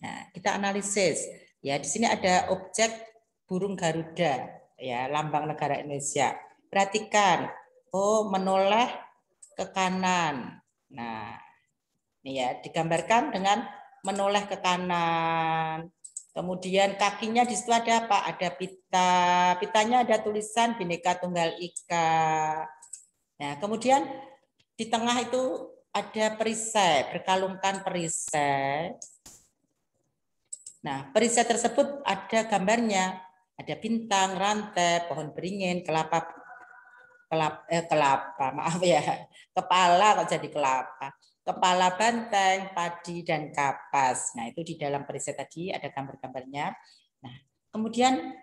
Nah, kita analisis. Ya, di sini ada objek burung Garuda, ya, lambang negara Indonesia. Perhatikan, oh menoleh ke kanan. Nah, ini ya digambarkan dengan menoleh ke kanan. Kemudian kakinya di situ ada apa? Ada pita. Pitanya ada tulisan Bhinneka Tunggal Ika. Nah, kemudian di tengah itu ada perisai, berkalungkan perisai. Nah, perisai tersebut ada gambarnya, ada bintang, rantai, pohon beringin, kelapa, kelapa, eh, kelapa maaf ya, kepala kok jadi kelapa, kepala banteng, padi, dan kapas. Nah, itu di dalam perisai tadi ada gambar-gambarnya. Nah, kemudian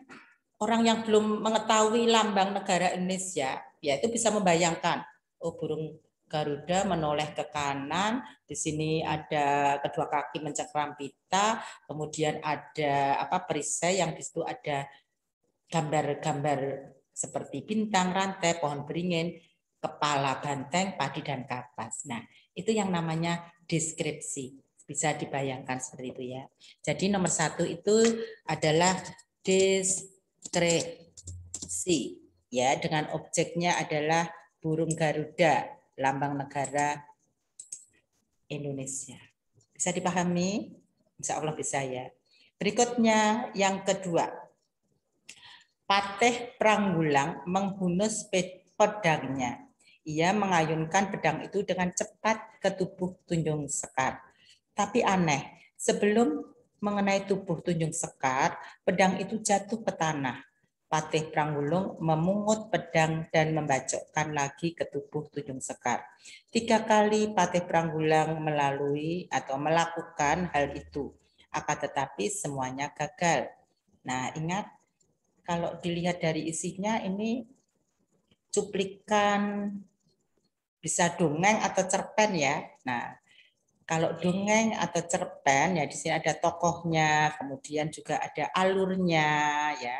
orang yang belum mengetahui lambang negara Indonesia, ya itu bisa membayangkan, oh burung Garuda menoleh ke kanan. Di sini ada kedua kaki mencengkram pita, kemudian ada apa perisai yang di situ ada gambar-gambar seperti bintang, rantai, pohon beringin, kepala banteng, padi dan kapas. Nah, itu yang namanya deskripsi. Bisa dibayangkan seperti itu ya. Jadi nomor satu itu adalah deskripsi. Ya, dengan objeknya adalah burung Garuda lambang negara Indonesia. Bisa dipahami? Insya Allah bisa ya. Berikutnya yang kedua. Patih Pranggulang menghunus pedangnya. Ia mengayunkan pedang itu dengan cepat ke tubuh Tunjung Sekar. Tapi aneh, sebelum mengenai tubuh Tunjung Sekar, pedang itu jatuh ke tanah. Patih Prangulung memungut pedang dan membacokkan lagi ke tubuh Tunjung Sekar. Tiga kali Patih Pranggulang melalui atau melakukan hal itu, akan tetapi semuanya gagal. Nah, ingat kalau dilihat dari isinya ini cuplikan bisa dongeng atau cerpen ya. Nah, kalau dongeng atau cerpen ya di sini ada tokohnya, kemudian juga ada alurnya ya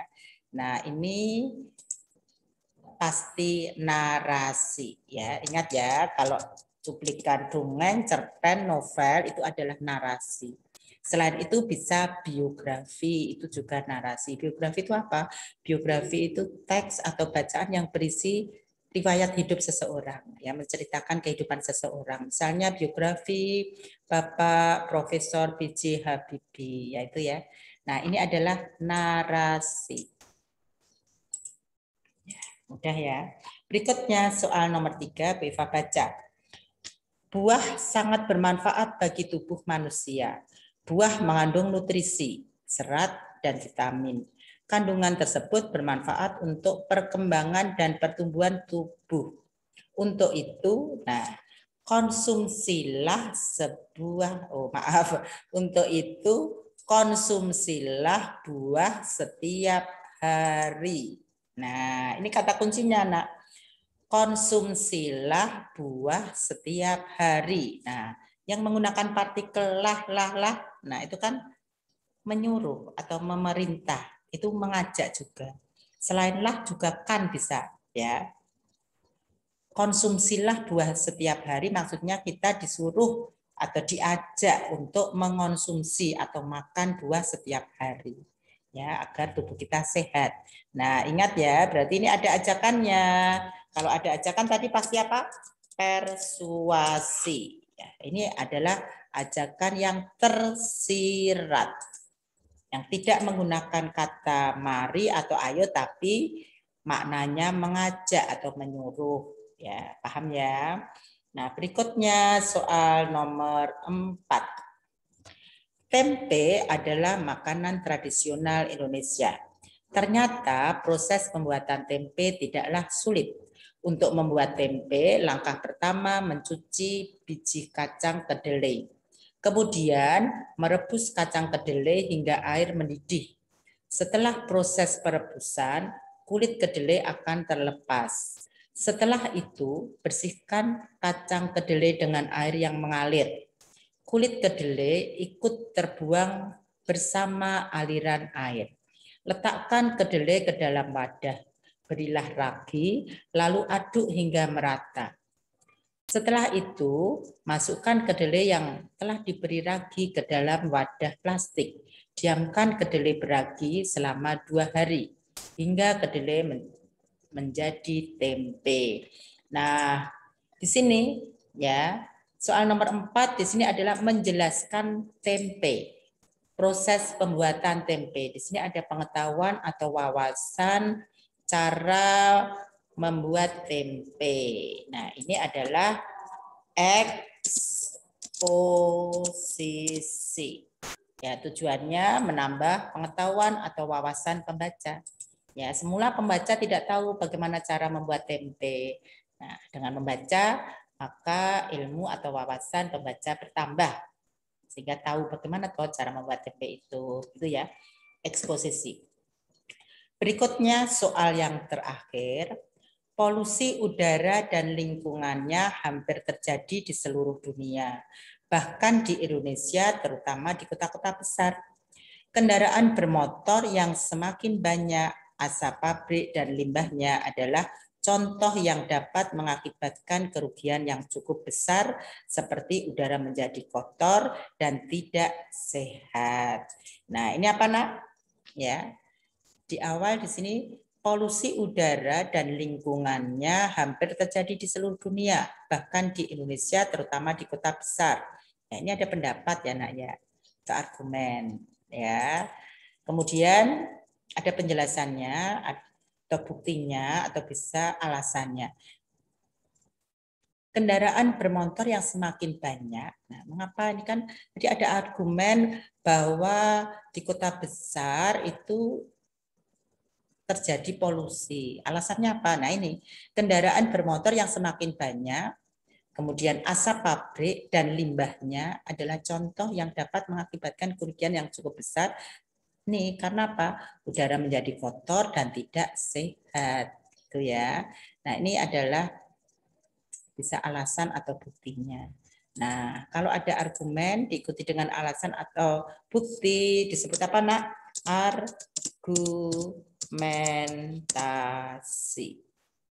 Nah, ini pasti narasi ya. Ingat ya, kalau cuplikan dongeng, cerpen, novel itu adalah narasi. Selain itu bisa biografi, itu juga narasi. Biografi itu apa? Biografi itu teks atau bacaan yang berisi riwayat hidup seseorang, ya menceritakan kehidupan seseorang. Misalnya biografi Bapak Profesor B.J. Habibie, yaitu ya. Nah, ini adalah narasi. Mudah ya. Berikutnya soal nomor tiga, Bu baca. Buah sangat bermanfaat bagi tubuh manusia. Buah mengandung nutrisi, serat, dan vitamin. Kandungan tersebut bermanfaat untuk perkembangan dan pertumbuhan tubuh. Untuk itu, nah, konsumsilah sebuah, oh maaf, untuk itu konsumsilah buah setiap hari. Nah, ini kata kuncinya, Nak. Konsumsilah buah setiap hari. Nah, yang menggunakan partikel lah, lah, lah. Nah, itu kan menyuruh atau memerintah. Itu mengajak juga. Selain lah juga kan bisa. ya Konsumsilah buah setiap hari. Maksudnya kita disuruh atau diajak untuk mengonsumsi atau makan buah setiap hari ya agar tubuh kita sehat. Nah, ingat ya, berarti ini ada ajakannya. Kalau ada ajakan tadi pasti apa? Persuasi. Ya, ini adalah ajakan yang tersirat. Yang tidak menggunakan kata mari atau ayo tapi maknanya mengajak atau menyuruh. Ya, paham ya? Nah, berikutnya soal nomor 4. Tempe adalah makanan tradisional Indonesia. Ternyata proses pembuatan tempe tidaklah sulit. Untuk membuat tempe, langkah pertama mencuci biji kacang kedelai. Kemudian merebus kacang kedelai hingga air mendidih. Setelah proses perebusan, kulit kedelai akan terlepas. Setelah itu, bersihkan kacang kedelai dengan air yang mengalir kulit kedelai ikut terbuang bersama aliran air. Letakkan kedelai ke dalam wadah, berilah ragi, lalu aduk hingga merata. Setelah itu, masukkan kedelai yang telah diberi ragi ke dalam wadah plastik. Diamkan kedelai beragi selama dua hari, hingga kedelai menjadi tempe. Nah, di sini ya Soal nomor empat di sini adalah menjelaskan tempe. Proses pembuatan tempe. Di sini ada pengetahuan atau wawasan cara membuat tempe. Nah, ini adalah eksposisi. Ya, tujuannya menambah pengetahuan atau wawasan pembaca. Ya, semula pembaca tidak tahu bagaimana cara membuat tempe. Nah, dengan membaca maka ilmu atau wawasan pembaca bertambah sehingga tahu bagaimana tuh cara membuat tempe itu itu ya eksposisi berikutnya soal yang terakhir polusi udara dan lingkungannya hampir terjadi di seluruh dunia bahkan di Indonesia terutama di kota-kota besar kendaraan bermotor yang semakin banyak asap pabrik dan limbahnya adalah contoh yang dapat mengakibatkan kerugian yang cukup besar seperti udara menjadi kotor dan tidak sehat. Nah, ini apa Nak? Ya. Di awal di sini polusi udara dan lingkungannya hampir terjadi di seluruh dunia, bahkan di Indonesia terutama di kota besar. Nah, ini ada pendapat ya Nak ya. Itu argumen ya. Kemudian ada penjelasannya, atau buktinya atau bisa alasannya. Kendaraan bermotor yang semakin banyak. Nah, mengapa ini kan jadi ada argumen bahwa di kota besar itu terjadi polusi. Alasannya apa? Nah, ini kendaraan bermotor yang semakin banyak kemudian asap pabrik dan limbahnya adalah contoh yang dapat mengakibatkan kerugian yang cukup besar nih karena apa? Udara menjadi kotor dan tidak sehat, itu ya. Nah ini adalah bisa alasan atau buktinya. Nah kalau ada argumen diikuti dengan alasan atau bukti disebut apa nak? Argumentasi.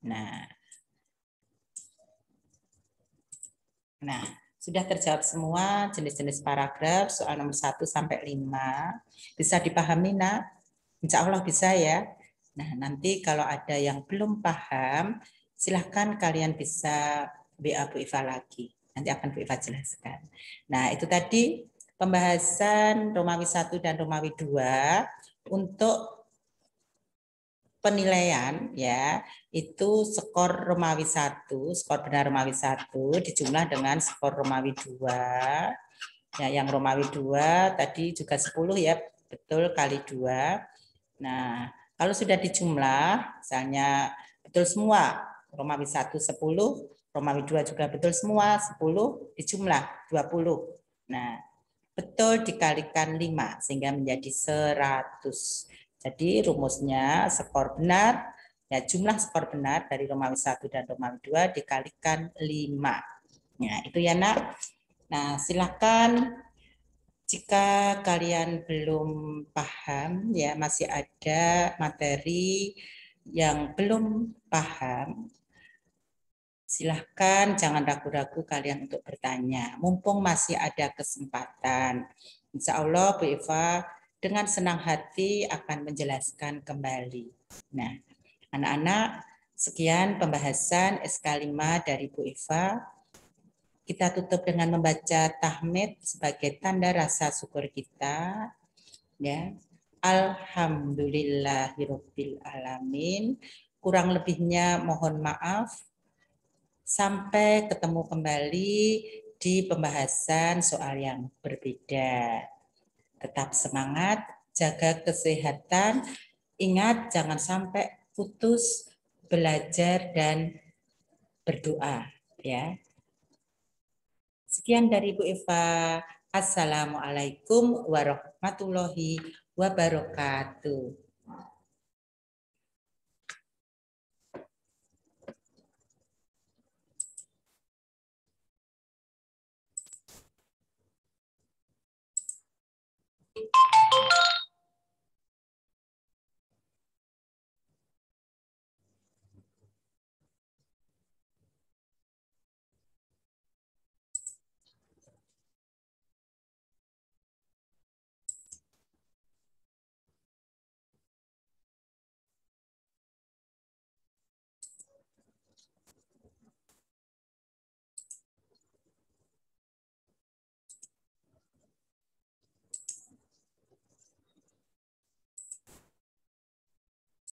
Nah, nah sudah terjawab semua jenis-jenis paragraf, soal nomor 1 sampai 5. Bisa dipahami, nak? Insya Allah bisa ya. Nah, nanti kalau ada yang belum paham, silahkan kalian bisa WA Bu Iva lagi. Nanti akan Bu Iva jelaskan. Nah, itu tadi pembahasan Romawi 1 dan Romawi 2 untuk penilaian ya itu skor Romawi 1, skor benar Romawi 1 dijumlah dengan skor Romawi 2. Ya, yang Romawi 2 tadi juga 10 ya, betul kali 2. Nah, kalau sudah dijumlah misalnya betul semua Romawi 1 10, Romawi 2 juga betul semua 10 dijumlah 20. Nah, betul dikalikan 5 sehingga menjadi 100. Jadi rumusnya skor benar, ya jumlah skor benar dari Romawi 1 dan Romawi 2 dikalikan 5. Nah, ya, itu ya nak. Nah, silakan jika kalian belum paham ya masih ada materi yang belum paham silahkan jangan ragu-ragu kalian untuk bertanya mumpung masih ada kesempatan Insya Allah Bu Eva dengan senang hati akan menjelaskan kembali. Nah, anak-anak, sekian pembahasan SK5 dari Bu Eva. Kita tutup dengan membaca tahmid sebagai tanda rasa syukur kita. Ya. Alhamdulillahirabbil alamin. Kurang lebihnya mohon maaf. Sampai ketemu kembali di pembahasan soal yang berbeda tetap semangat, jaga kesehatan, ingat jangan sampai putus belajar dan berdoa ya. Sekian dari Bu Eva. Assalamualaikum warahmatullahi wabarakatuh.